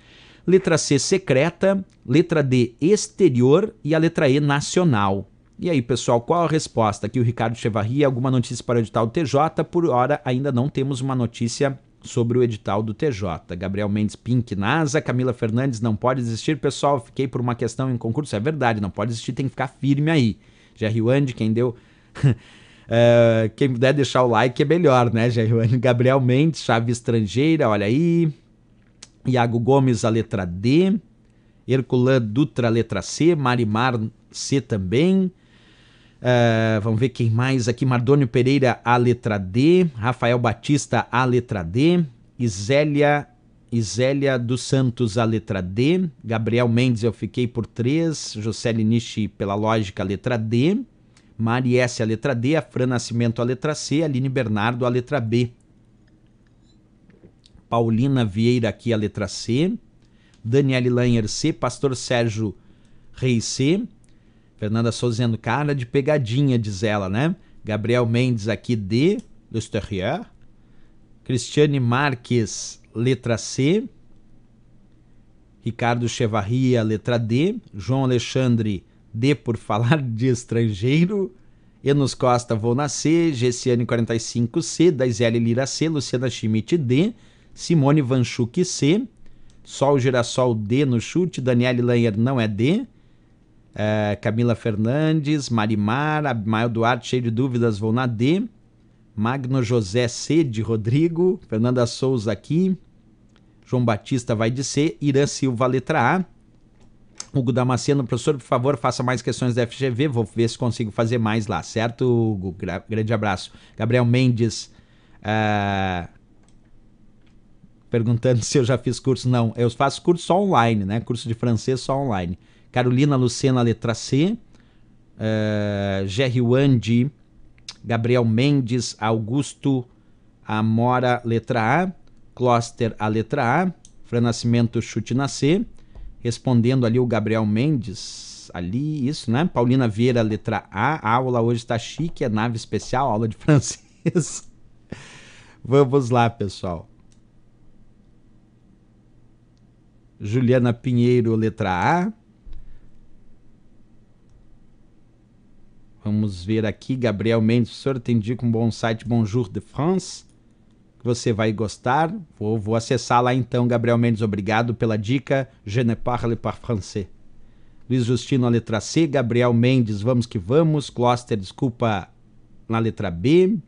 letra C, secreta, letra D, exterior e a letra E, nacional. E aí, pessoal, qual a resposta? Aqui o Ricardo Chevarri, alguma notícia para o edital do TJ? Por hora, ainda não temos uma notícia sobre o edital do TJ. Gabriel Mendes Pink, NASA, Camila Fernandes, não pode desistir, pessoal. Fiquei por uma questão em concurso, é verdade, não pode desistir, tem que ficar firme aí. Jerry Wand, quem deu. Eh, quem puder deixar o like é melhor, né, Jerry Wand? Gabriel Mendes, chave estrangeira, olha aí. Iago Gomes, a letra D. Herculan Dutra, letra C. Marimar, C também. Uh, vamos ver quem mais aqui. Mardônio Pereira, a letra D. Rafael Batista, a letra D. Isélia, Isélia dos Santos, a letra D. Gabriel Mendes, eu fiquei por três, Joseli Nishi, pela lógica, a letra D. S, a letra D. Afran Nascimento, a letra C. Aline Bernardo, a letra B. Paulina Vieira aqui, a letra C. Daniele Lanher C. Pastor Sérgio Reis C. Fernanda Souza dizendo, cara de pegadinha, diz ela, né? Gabriel Mendes aqui, D. Lusterrier. Cristiane Marques, letra C. Ricardo Chevarria, letra D. João Alexandre, D por falar de estrangeiro. Enos Costa, vou nascer. Gessiane 45C. Daisele Lira C. Luciana Schmidt, D. Simone Vanchuk C, Sol Girassol D no chute, Daniele Langer não é D, é, Camila Fernandes, Marimar, Abmael Duarte, cheio de dúvidas, vão na D, Magno José C de Rodrigo, Fernanda Souza aqui, João Batista vai de C, Irã Silva letra A, Hugo Damasceno, professor, por favor, faça mais questões da FGV. Vou ver se consigo fazer mais lá, certo, Hugo? Grande abraço. Gabriel Mendes, uh, perguntando se eu já fiz curso. Não, eu faço curso só online, né? Curso de francês só online. Carolina Lucena, letra C. Uh, Wandi, Gabriel Mendes, Augusto Amora, letra A. Closter, a letra A. franascimento chute na C. Respondendo ali o Gabriel Mendes, ali, isso, né? Paulina Vieira, letra A. A aula hoje está chique, é nave especial, aula de francês. Vamos lá, pessoal. Juliana Pinheiro, letra A. Vamos ver aqui, Gabriel Mendes, o senhor tem com um bom site Bonjour de France, que você vai gostar. Vou, vou acessar lá então, Gabriel Mendes, obrigado pela dica. Je ne parle pas français. Luiz Justino, a letra C. Gabriel Mendes, vamos que vamos. Cluster, desculpa, na letra B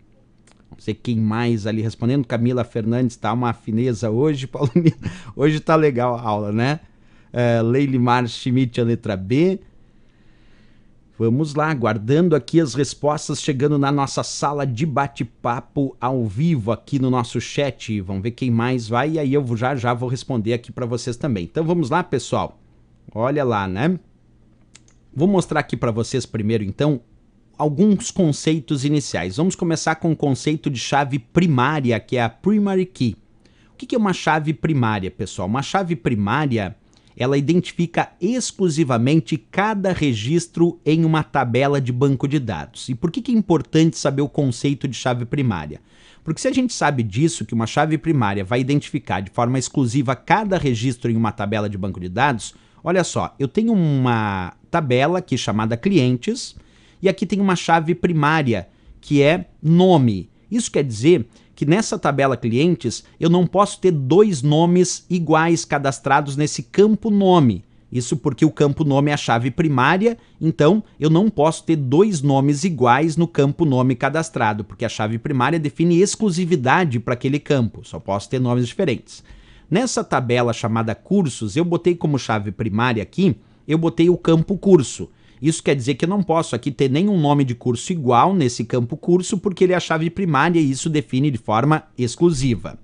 não sei quem mais ali respondendo. Camila Fernandes tá uma fineza hoje, Paulo Hoje tá legal a aula, né? Uh, é, Leili Mar Schmidt, a letra B. Vamos lá, guardando aqui as respostas, chegando na nossa sala de bate-papo ao vivo aqui no nosso chat. Vamos ver quem mais vai e aí eu já já vou responder aqui para vocês também. Então vamos lá, pessoal. Olha lá, né? Vou mostrar aqui para vocês primeiro então alguns conceitos iniciais. Vamos começar com o conceito de chave primária, que é a primary key. O que é uma chave primária, pessoal? Uma chave primária ela identifica exclusivamente cada registro em uma tabela de banco de dados. E por que, que é importante saber o conceito de chave primária? Porque se a gente sabe disso, que uma chave primária vai identificar de forma exclusiva cada registro em uma tabela de banco de dados, olha só, eu tenho uma tabela aqui chamada clientes, e aqui tem uma chave primária, que é nome. Isso quer dizer que nessa tabela clientes eu não posso ter dois nomes iguais cadastrados nesse campo nome. Isso porque o campo nome é a chave primária, então eu não posso ter dois nomes iguais no campo nome cadastrado, porque a chave primária define exclusividade para aquele campo, só posso ter nomes diferentes. Nessa tabela chamada cursos, eu botei como chave primária aqui, eu botei o campo curso. Isso quer dizer que eu não posso aqui ter nenhum nome de curso igual nesse campo curso, porque ele é a chave primária e isso define de forma exclusiva.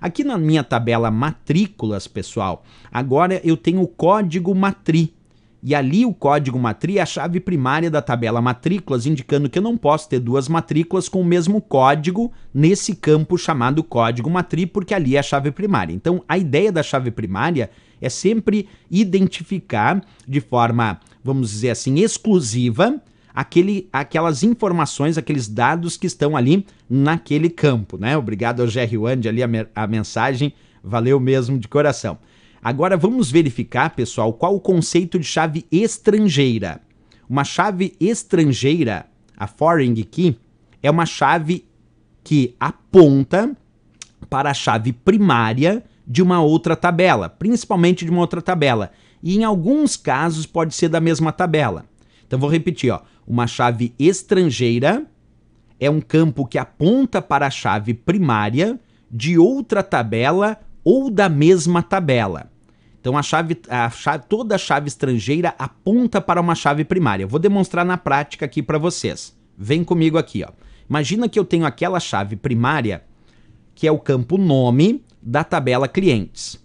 Aqui na minha tabela matrículas, pessoal, agora eu tenho o código matri. E ali o código matri é a chave primária da tabela matrículas, indicando que eu não posso ter duas matrículas com o mesmo código nesse campo chamado código matri, porque ali é a chave primária. Então, a ideia da chave primária é sempre identificar de forma vamos dizer assim, exclusiva aquele, aquelas informações, aqueles dados que estão ali naquele campo, né? Obrigado ao GR Wand ali a, me, a mensagem, valeu mesmo de coração. Agora vamos verificar, pessoal, qual o conceito de chave estrangeira. Uma chave estrangeira, a foreign key, é uma chave que aponta para a chave primária de uma outra tabela, principalmente de uma outra tabela e em alguns casos pode ser da mesma tabela. Então vou repetir, ó, uma chave estrangeira é um campo que aponta para a chave primária de outra tabela ou da mesma tabela. Então a chave, a chave, toda chave estrangeira aponta para uma chave primária. Vou demonstrar na prática aqui para vocês. Vem comigo aqui, ó. Imagina que eu tenho aquela chave primária que é o campo nome da tabela clientes.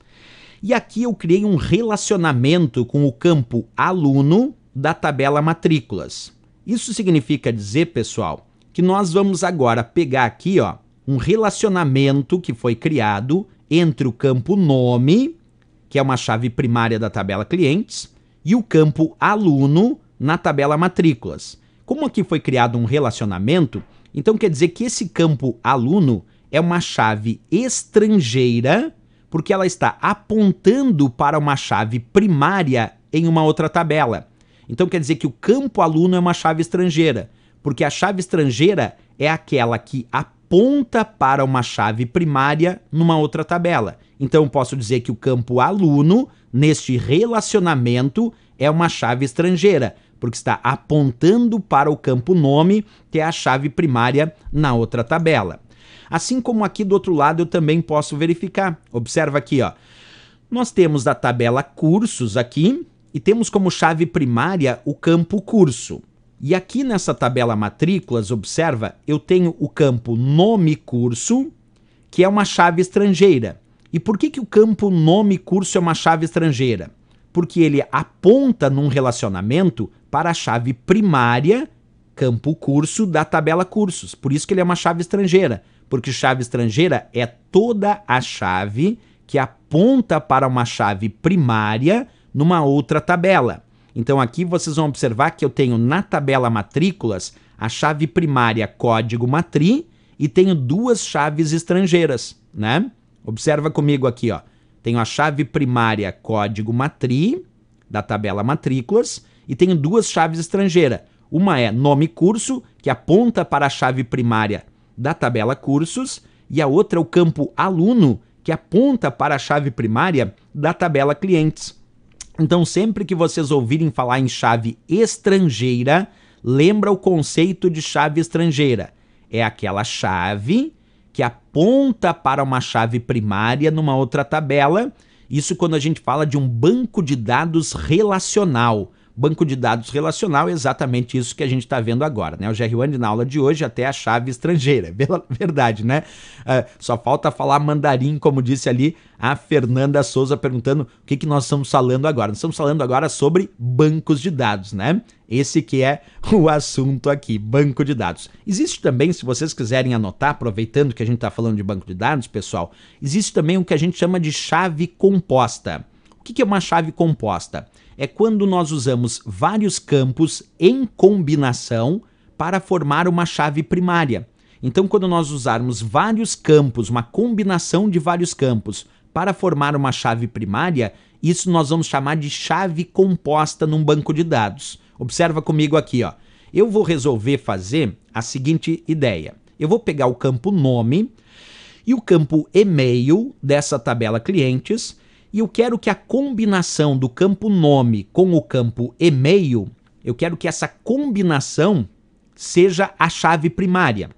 E aqui eu criei um relacionamento com o campo aluno da tabela matrículas. Isso significa dizer, pessoal, que nós vamos agora pegar aqui ó, um relacionamento que foi criado entre o campo nome, que é uma chave primária da tabela clientes, e o campo aluno na tabela matrículas. Como aqui foi criado um relacionamento, então quer dizer que esse campo aluno é uma chave estrangeira porque ela está apontando para uma chave primária em uma outra tabela. Então quer dizer que o campo aluno é uma chave estrangeira, porque a chave estrangeira é aquela que aponta para uma chave primária numa outra tabela. Então posso dizer que o campo aluno, neste relacionamento, é uma chave estrangeira, porque está apontando para o campo nome, que é a chave primária na outra tabela. Assim como aqui do outro lado eu também posso verificar. Observa aqui, ó. Nós temos da tabela cursos aqui e temos como chave primária o campo curso. E aqui nessa tabela matrículas, observa, eu tenho o campo nome curso, que é uma chave estrangeira. E por que, que o campo nome curso é uma chave estrangeira? Porque ele aponta num relacionamento para a chave primária, campo curso, da tabela cursos. Por isso que ele é uma chave estrangeira porque chave estrangeira é toda a chave que aponta para uma chave primária numa outra tabela. Então aqui vocês vão observar que eu tenho na tabela matrículas a chave primária código matri e tenho duas chaves estrangeiras, né? Observa comigo aqui, ó. Tenho a chave primária código matri da tabela matrículas e tenho duas chaves estrangeiras. Uma é nome curso, que aponta para a chave primária da tabela cursos e a outra é o campo aluno, que aponta para a chave primária da tabela clientes. Então, sempre que vocês ouvirem falar em chave estrangeira, lembra o conceito de chave estrangeira. É aquela chave que aponta para uma chave primária numa outra tabela. Isso quando a gente fala de um banco de dados relacional banco de dados relacional, é exatamente isso que a gente está vendo agora. Né? O Jerry Wand, na aula de hoje até a chave estrangeira, é verdade, né? Uh, só falta falar mandarim, como disse ali a Fernanda Souza perguntando o que, que nós estamos falando agora. Nós estamos falando agora sobre bancos de dados, né? Esse que é o assunto aqui, banco de dados. Existe também, se vocês quiserem anotar, aproveitando que a gente está falando de banco de dados, pessoal, existe também o que a gente chama de chave composta. O que, que é uma chave composta? é quando nós usamos vários campos em combinação para formar uma chave primária. Então, quando nós usarmos vários campos, uma combinação de vários campos, para formar uma chave primária, isso nós vamos chamar de chave composta num banco de dados. Observa comigo aqui, ó. Eu vou resolver fazer a seguinte ideia. Eu vou pegar o campo nome e o campo e-mail dessa tabela clientes e eu quero que a combinação do campo nome com o campo e-mail, eu quero que essa combinação seja a chave primária.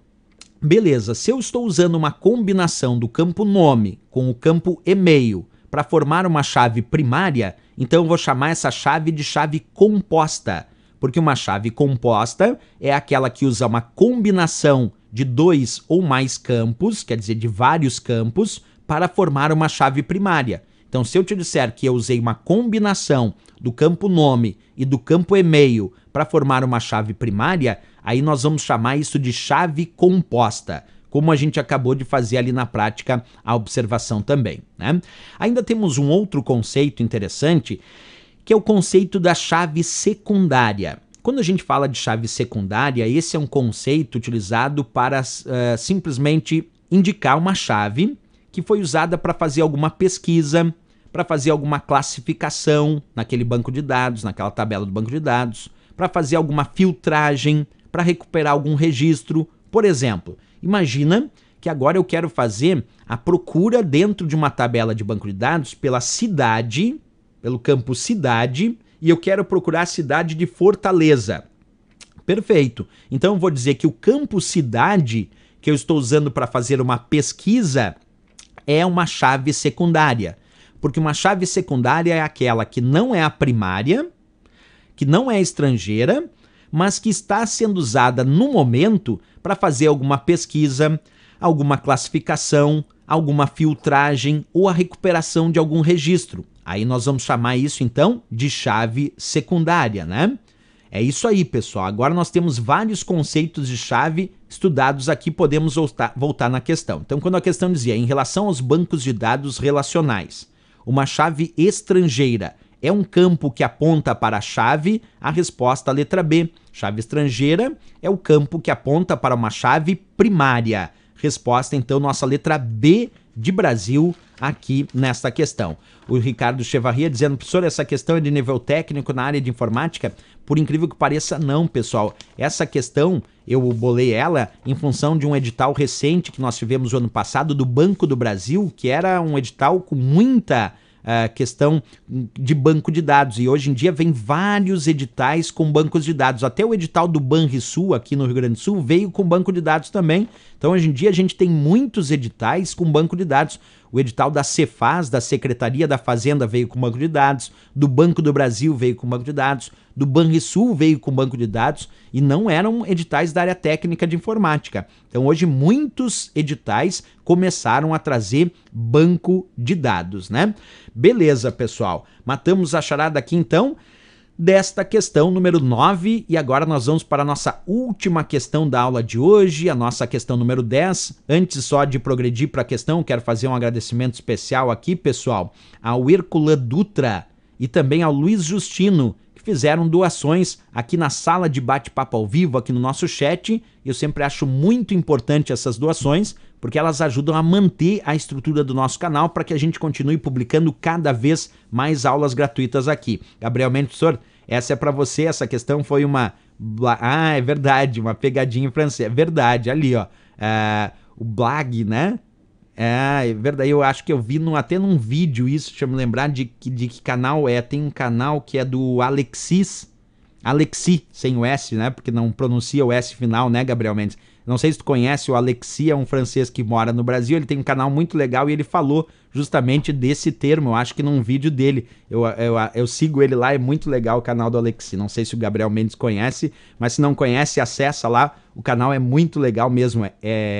Beleza, se eu estou usando uma combinação do campo nome com o campo e-mail para formar uma chave primária, então eu vou chamar essa chave de chave composta, porque uma chave composta é aquela que usa uma combinação de dois ou mais campos, quer dizer, de vários campos, para formar uma chave primária. Então, se eu te disser que eu usei uma combinação do campo nome e do campo e-mail para formar uma chave primária, aí nós vamos chamar isso de chave composta como a gente acabou de fazer ali na prática a observação também. Né? Ainda temos um outro conceito interessante, que é o conceito da chave secundária. Quando a gente fala de chave secundária, esse é um conceito utilizado para uh, simplesmente indicar uma chave que foi usada para fazer alguma pesquisa, para fazer alguma classificação naquele banco de dados, naquela tabela do banco de dados, para fazer alguma filtragem, para recuperar algum registro. Por exemplo, imagina que agora eu quero fazer a procura dentro de uma tabela de banco de dados pela cidade, pelo campo cidade, e eu quero procurar a cidade de Fortaleza. Perfeito. Então eu vou dizer que o campo cidade que eu estou usando para fazer uma pesquisa é uma chave secundária. Porque uma chave secundária é aquela que não é a primária, que não é estrangeira, mas que está sendo usada no momento para fazer alguma pesquisa, alguma classificação, alguma filtragem ou a recuperação de algum registro. Aí nós vamos chamar isso então de chave secundária, né? É isso aí, pessoal. Agora nós temos vários conceitos de chave estudados aqui, podemos voltar na questão. Então, quando a questão dizia em relação aos bancos de dados relacionais, uma chave estrangeira é um campo que aponta para a chave, a resposta letra B. Chave estrangeira é o campo que aponta para uma chave primária. Resposta, então, nossa letra B de Brasil aqui nesta questão. O Ricardo Chevarria dizendo, professor, essa questão é de nível técnico na área de informática? Por incrível que pareça, não, pessoal. Essa questão, eu bolei ela em função de um edital recente que nós tivemos o ano passado do Banco do Brasil, que era um edital com muita uh, questão de banco de dados. E hoje em dia vem vários editais com bancos de dados. Até o edital do Banrisul, aqui no Rio Grande do Sul, veio com banco de dados também. Então, hoje em dia, a gente tem muitos editais com banco de dados o edital da Cefaz, da Secretaria da Fazenda, veio com banco de dados, do Banco do Brasil veio com banco de dados, do Banrisul veio com banco de dados, e não eram editais da área técnica de informática. Então, hoje, muitos editais começaram a trazer banco de dados, né? Beleza, pessoal. Matamos a charada aqui então desta questão número 9. E agora nós vamos para a nossa última questão da aula de hoje, a nossa questão número 10. Antes só de progredir para a questão, quero fazer um agradecimento especial aqui, pessoal, ao Herculan Dutra e também ao Luiz Justino, que fizeram doações aqui na sala de bate-papo ao vivo, aqui no nosso chat. Eu sempre acho muito importante essas doações, porque elas ajudam a manter a estrutura do nosso canal para que a gente continue publicando cada vez mais aulas gratuitas aqui. Gabriel Mendes, professor, essa é para você, essa questão foi uma. Ah, é verdade, uma pegadinha em francês. É verdade, ali, ó. É, o Blag, né? É, é verdade. Eu acho que eu vi no, até num vídeo isso, deixa eu me lembrar de que, de que canal é. Tem um canal que é do Alexis. Alexi, sem o S, né? Porque não pronuncia o S final, né, Gabriel Mendes? Não sei se tu conhece o Alexia, é um francês que mora no Brasil, ele tem um canal muito legal e ele falou justamente desse termo, eu acho que num vídeo dele. Eu, eu, eu sigo ele lá, é muito legal o canal do Alexia. Não sei se o Gabriel Mendes conhece, mas se não conhece, acessa lá. O canal é muito legal mesmo. É,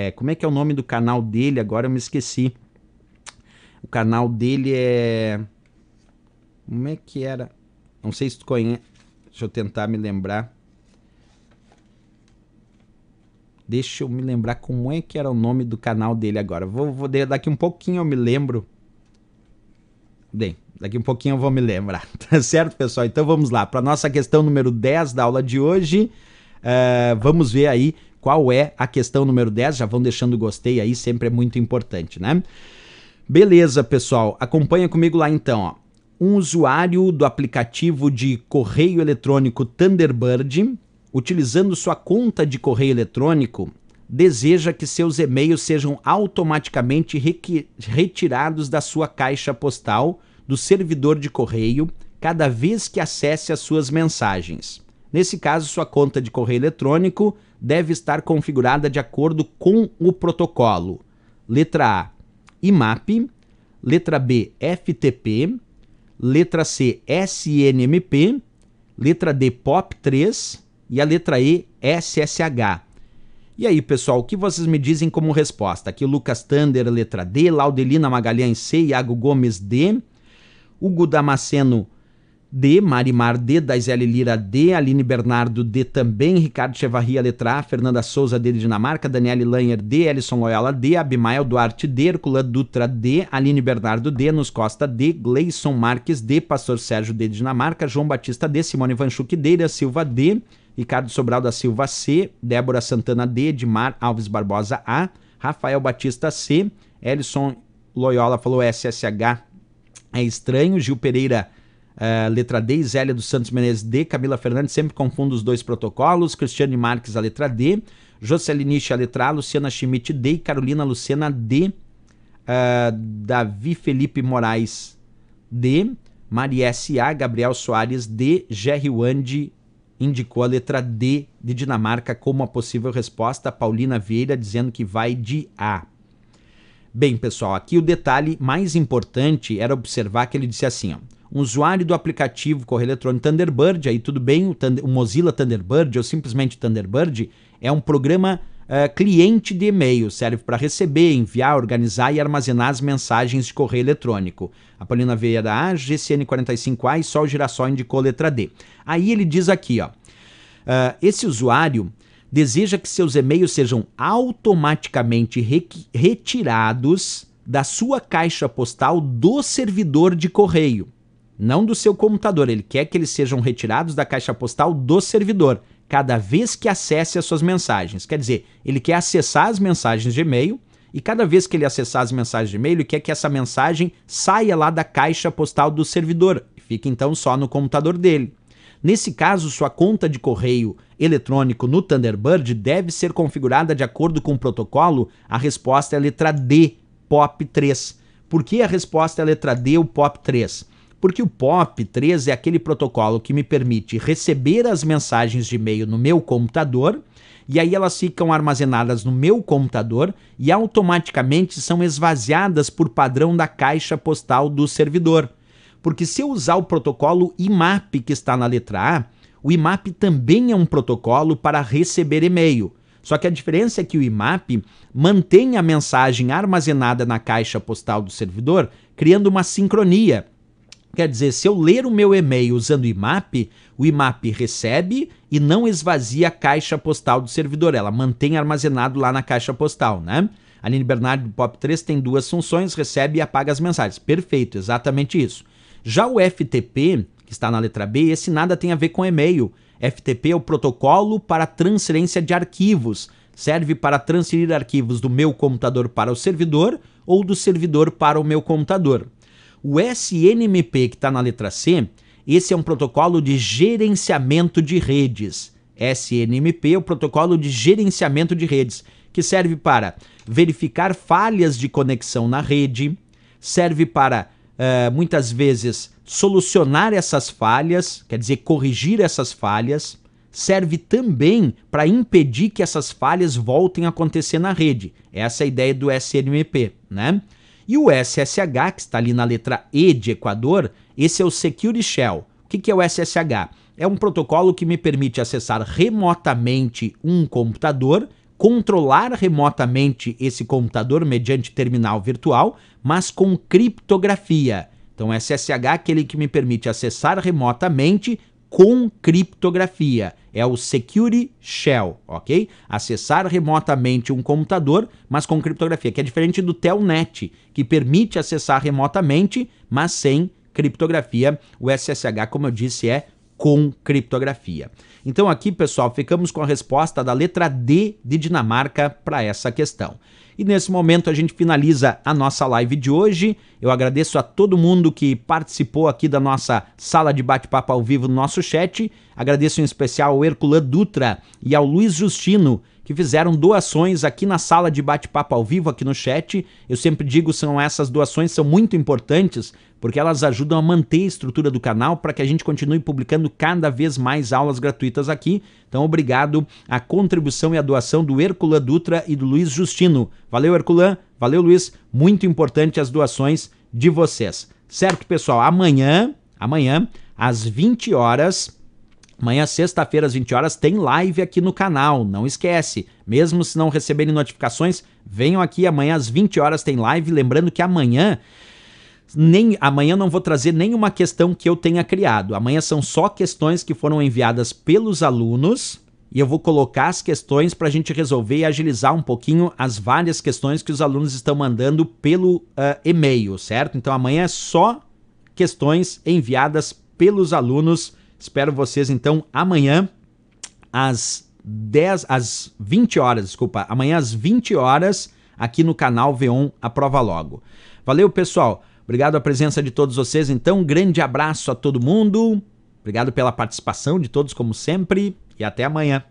é como é que é o nome do canal dele? Agora eu me esqueci. O canal dele é. Como é que era? Não sei se tu conhece. Deixa eu tentar me lembrar. Deixa eu me lembrar como é que era o nome do canal dele agora. Vou, vou daqui um pouquinho eu me lembro. Bem, daqui um pouquinho eu vou me lembrar, tá certo, pessoal? Então vamos lá, para nossa questão número 10 da aula de hoje, uh, vamos ver aí qual é a questão número 10, já vão deixando o gostei aí, sempre é muito importante, né? Beleza, pessoal, acompanha comigo lá então, ó. Um usuário do aplicativo de correio eletrônico Thunderbird utilizando sua conta de correio eletrônico, deseja que seus e-mails sejam automaticamente retirados da sua caixa postal do servidor de correio cada vez que acesse as suas mensagens. Nesse caso, sua conta de correio eletrônico deve estar configurada de acordo com o protocolo. Letra A, IMAP, letra B, FTP, letra C, SNMP, letra D, POP3 e a letra E, SSH. E aí, pessoal, o que vocês me dizem como resposta? Aqui Lucas Thunder, letra D, Laudelina Magalhães C, Iago Gomes D, Hugo Damasceno D, Marimar D, Daisele Lira D, Aline Bernardo D também, Ricardo Chevarria, letra A, Fernanda Souza D de Dinamarca, Daniele Lanher D, Elison Loyola D, Abimael Duarte D, Hercula Dutra D, Aline Bernardo D, Nos Costa D, Gleison Marques D, Pastor Sérgio D de Dinamarca, João Batista D, Simone Vanchuk D, Silva D, Ricardo Sobral da Silva C, Débora Santana D, Edmar Alves Barbosa A, Rafael Batista C, Elison Loyola falou SSH é estranho, Gil Pereira Uh, letra D, Zélia dos Santos Menezes D, Camila Fernandes, sempre confundo os dois protocolos, Cristiane Marques, a letra D, Jocelinich, a letra A, Luciana Schmidt D e Carolina Lucena D, uh, Davi Felipe Moraes D, Maria S.A., Gabriel Soares D, Gerry Wandi indicou a letra D de Dinamarca como a possível resposta, Paulina Vieira dizendo que vai de A. Bem, pessoal, aqui o detalhe mais importante era observar que ele disse assim, ó, um usuário do aplicativo correio eletrônico Thunderbird, aí tudo bem, o, o Mozilla Thunderbird ou simplesmente Thunderbird, é um programa é, cliente de e-mail serve para receber, enviar, organizar e armazenar as mensagens de correio eletrônico. A Paulina Vieira A, GCN45A e só o girassol indicou letra D. Aí ele diz aqui, ó, uh, esse usuário deseja que seus e-mails sejam automaticamente re retirados da sua caixa postal do servidor de correio, não do seu computador. Ele quer que eles sejam retirados da caixa postal do servidor cada vez que acesse as suas mensagens. Quer dizer, ele quer acessar as mensagens de e-mail e cada vez que ele acessar as mensagens de e-mail, ele quer que essa mensagem saia lá da caixa postal do servidor e fique então só no computador dele. Nesse caso, sua conta de correio eletrônico no Thunderbird deve ser configurada de acordo com o protocolo. A resposta é a letra D, POP3. Por que a resposta é a letra D, o POP3? Porque o POP3 é aquele protocolo que me permite receber as mensagens de e-mail no meu computador e aí elas ficam armazenadas no meu computador e automaticamente são esvaziadas por padrão da caixa postal do servidor. Porque se eu usar o protocolo IMAP que está na letra A, o IMAP também é um protocolo para receber e-mail. Só que a diferença é que o IMAP mantém a mensagem armazenada na caixa postal do servidor, criando uma sincronia. Quer dizer, se eu ler o meu e-mail usando o IMAP, o IMAP recebe e não esvazia a caixa postal do servidor, ela mantém armazenado lá na caixa postal, né? A Aline Bernard do POP3 tem duas funções, recebe e apaga as mensagens. Perfeito, exatamente isso. Já o FTP, que está na letra B, esse nada tem a ver com e-mail. FTP é o protocolo para transferência de arquivos. Serve para transferir arquivos do meu computador para o servidor ou do servidor para o meu computador. O SNMP, que está na letra C, esse é um protocolo de gerenciamento de redes. SNMP é o protocolo de gerenciamento de redes, que serve para verificar falhas de conexão na rede, serve para, uh, muitas vezes, solucionar essas falhas, quer dizer, corrigir essas falhas, serve também para impedir que essas falhas voltem a acontecer na rede. Essa é a ideia do SNMP, né? E o SSH, que está ali na letra E de Equador, esse é o Secure Shell. O que, que é o SSH? É um protocolo que me permite acessar remotamente um computador, controlar remotamente esse computador mediante terminal virtual, mas com criptografia. Então, SSH é aquele que me permite acessar remotamente com criptografia. É o Security Shell, ok? Acessar remotamente um computador, mas com criptografia, que é diferente do Telnet, que permite acessar remotamente, mas sem criptografia. O SSH, como eu disse, é com criptografia. Então aqui, pessoal, ficamos com a resposta da letra D de Dinamarca para essa questão. E nesse momento a gente finaliza a nossa live de hoje. Eu agradeço a todo mundo que participou aqui da nossa sala de bate-papo ao vivo no nosso chat. Agradeço em especial ao Herculan Dutra e ao Luiz Justino que fizeram doações aqui na sala de bate-papo ao vivo aqui no chat. Eu sempre digo são essas doações são muito importantes porque elas ajudam a manter a estrutura do canal para que a gente continue publicando cada vez mais aulas gratuitas aqui. Então, obrigado à contribuição e à doação do Hercula Dutra e do Luiz Justino. Valeu, Herculan. Valeu, Luiz. Muito importante as doações de vocês. Certo, pessoal? Amanhã, amanhã, às 20 horas. Amanhã, sexta-feira, às 20 horas, tem live aqui no canal. Não esquece. Mesmo se não receberem notificações, venham aqui amanhã às 20 horas tem live. Lembrando que amanhã nem amanhã não vou trazer nenhuma questão que eu tenha criado. Amanhã são só questões que foram enviadas pelos alunos e eu vou colocar as questões para a gente resolver e agilizar um pouquinho as várias questões que os alunos estão mandando pelo uh, e-mail, certo? Então amanhã é só questões enviadas pelos alunos. Espero vocês então amanhã às 10 às 20 horas, desculpa, amanhã às 20 horas aqui no canal V1 Aprova Logo. Valeu, pessoal. Obrigado a presença de todos vocês, então. Um grande abraço a todo mundo. Obrigado pela participação de todos, como sempre. E até amanhã.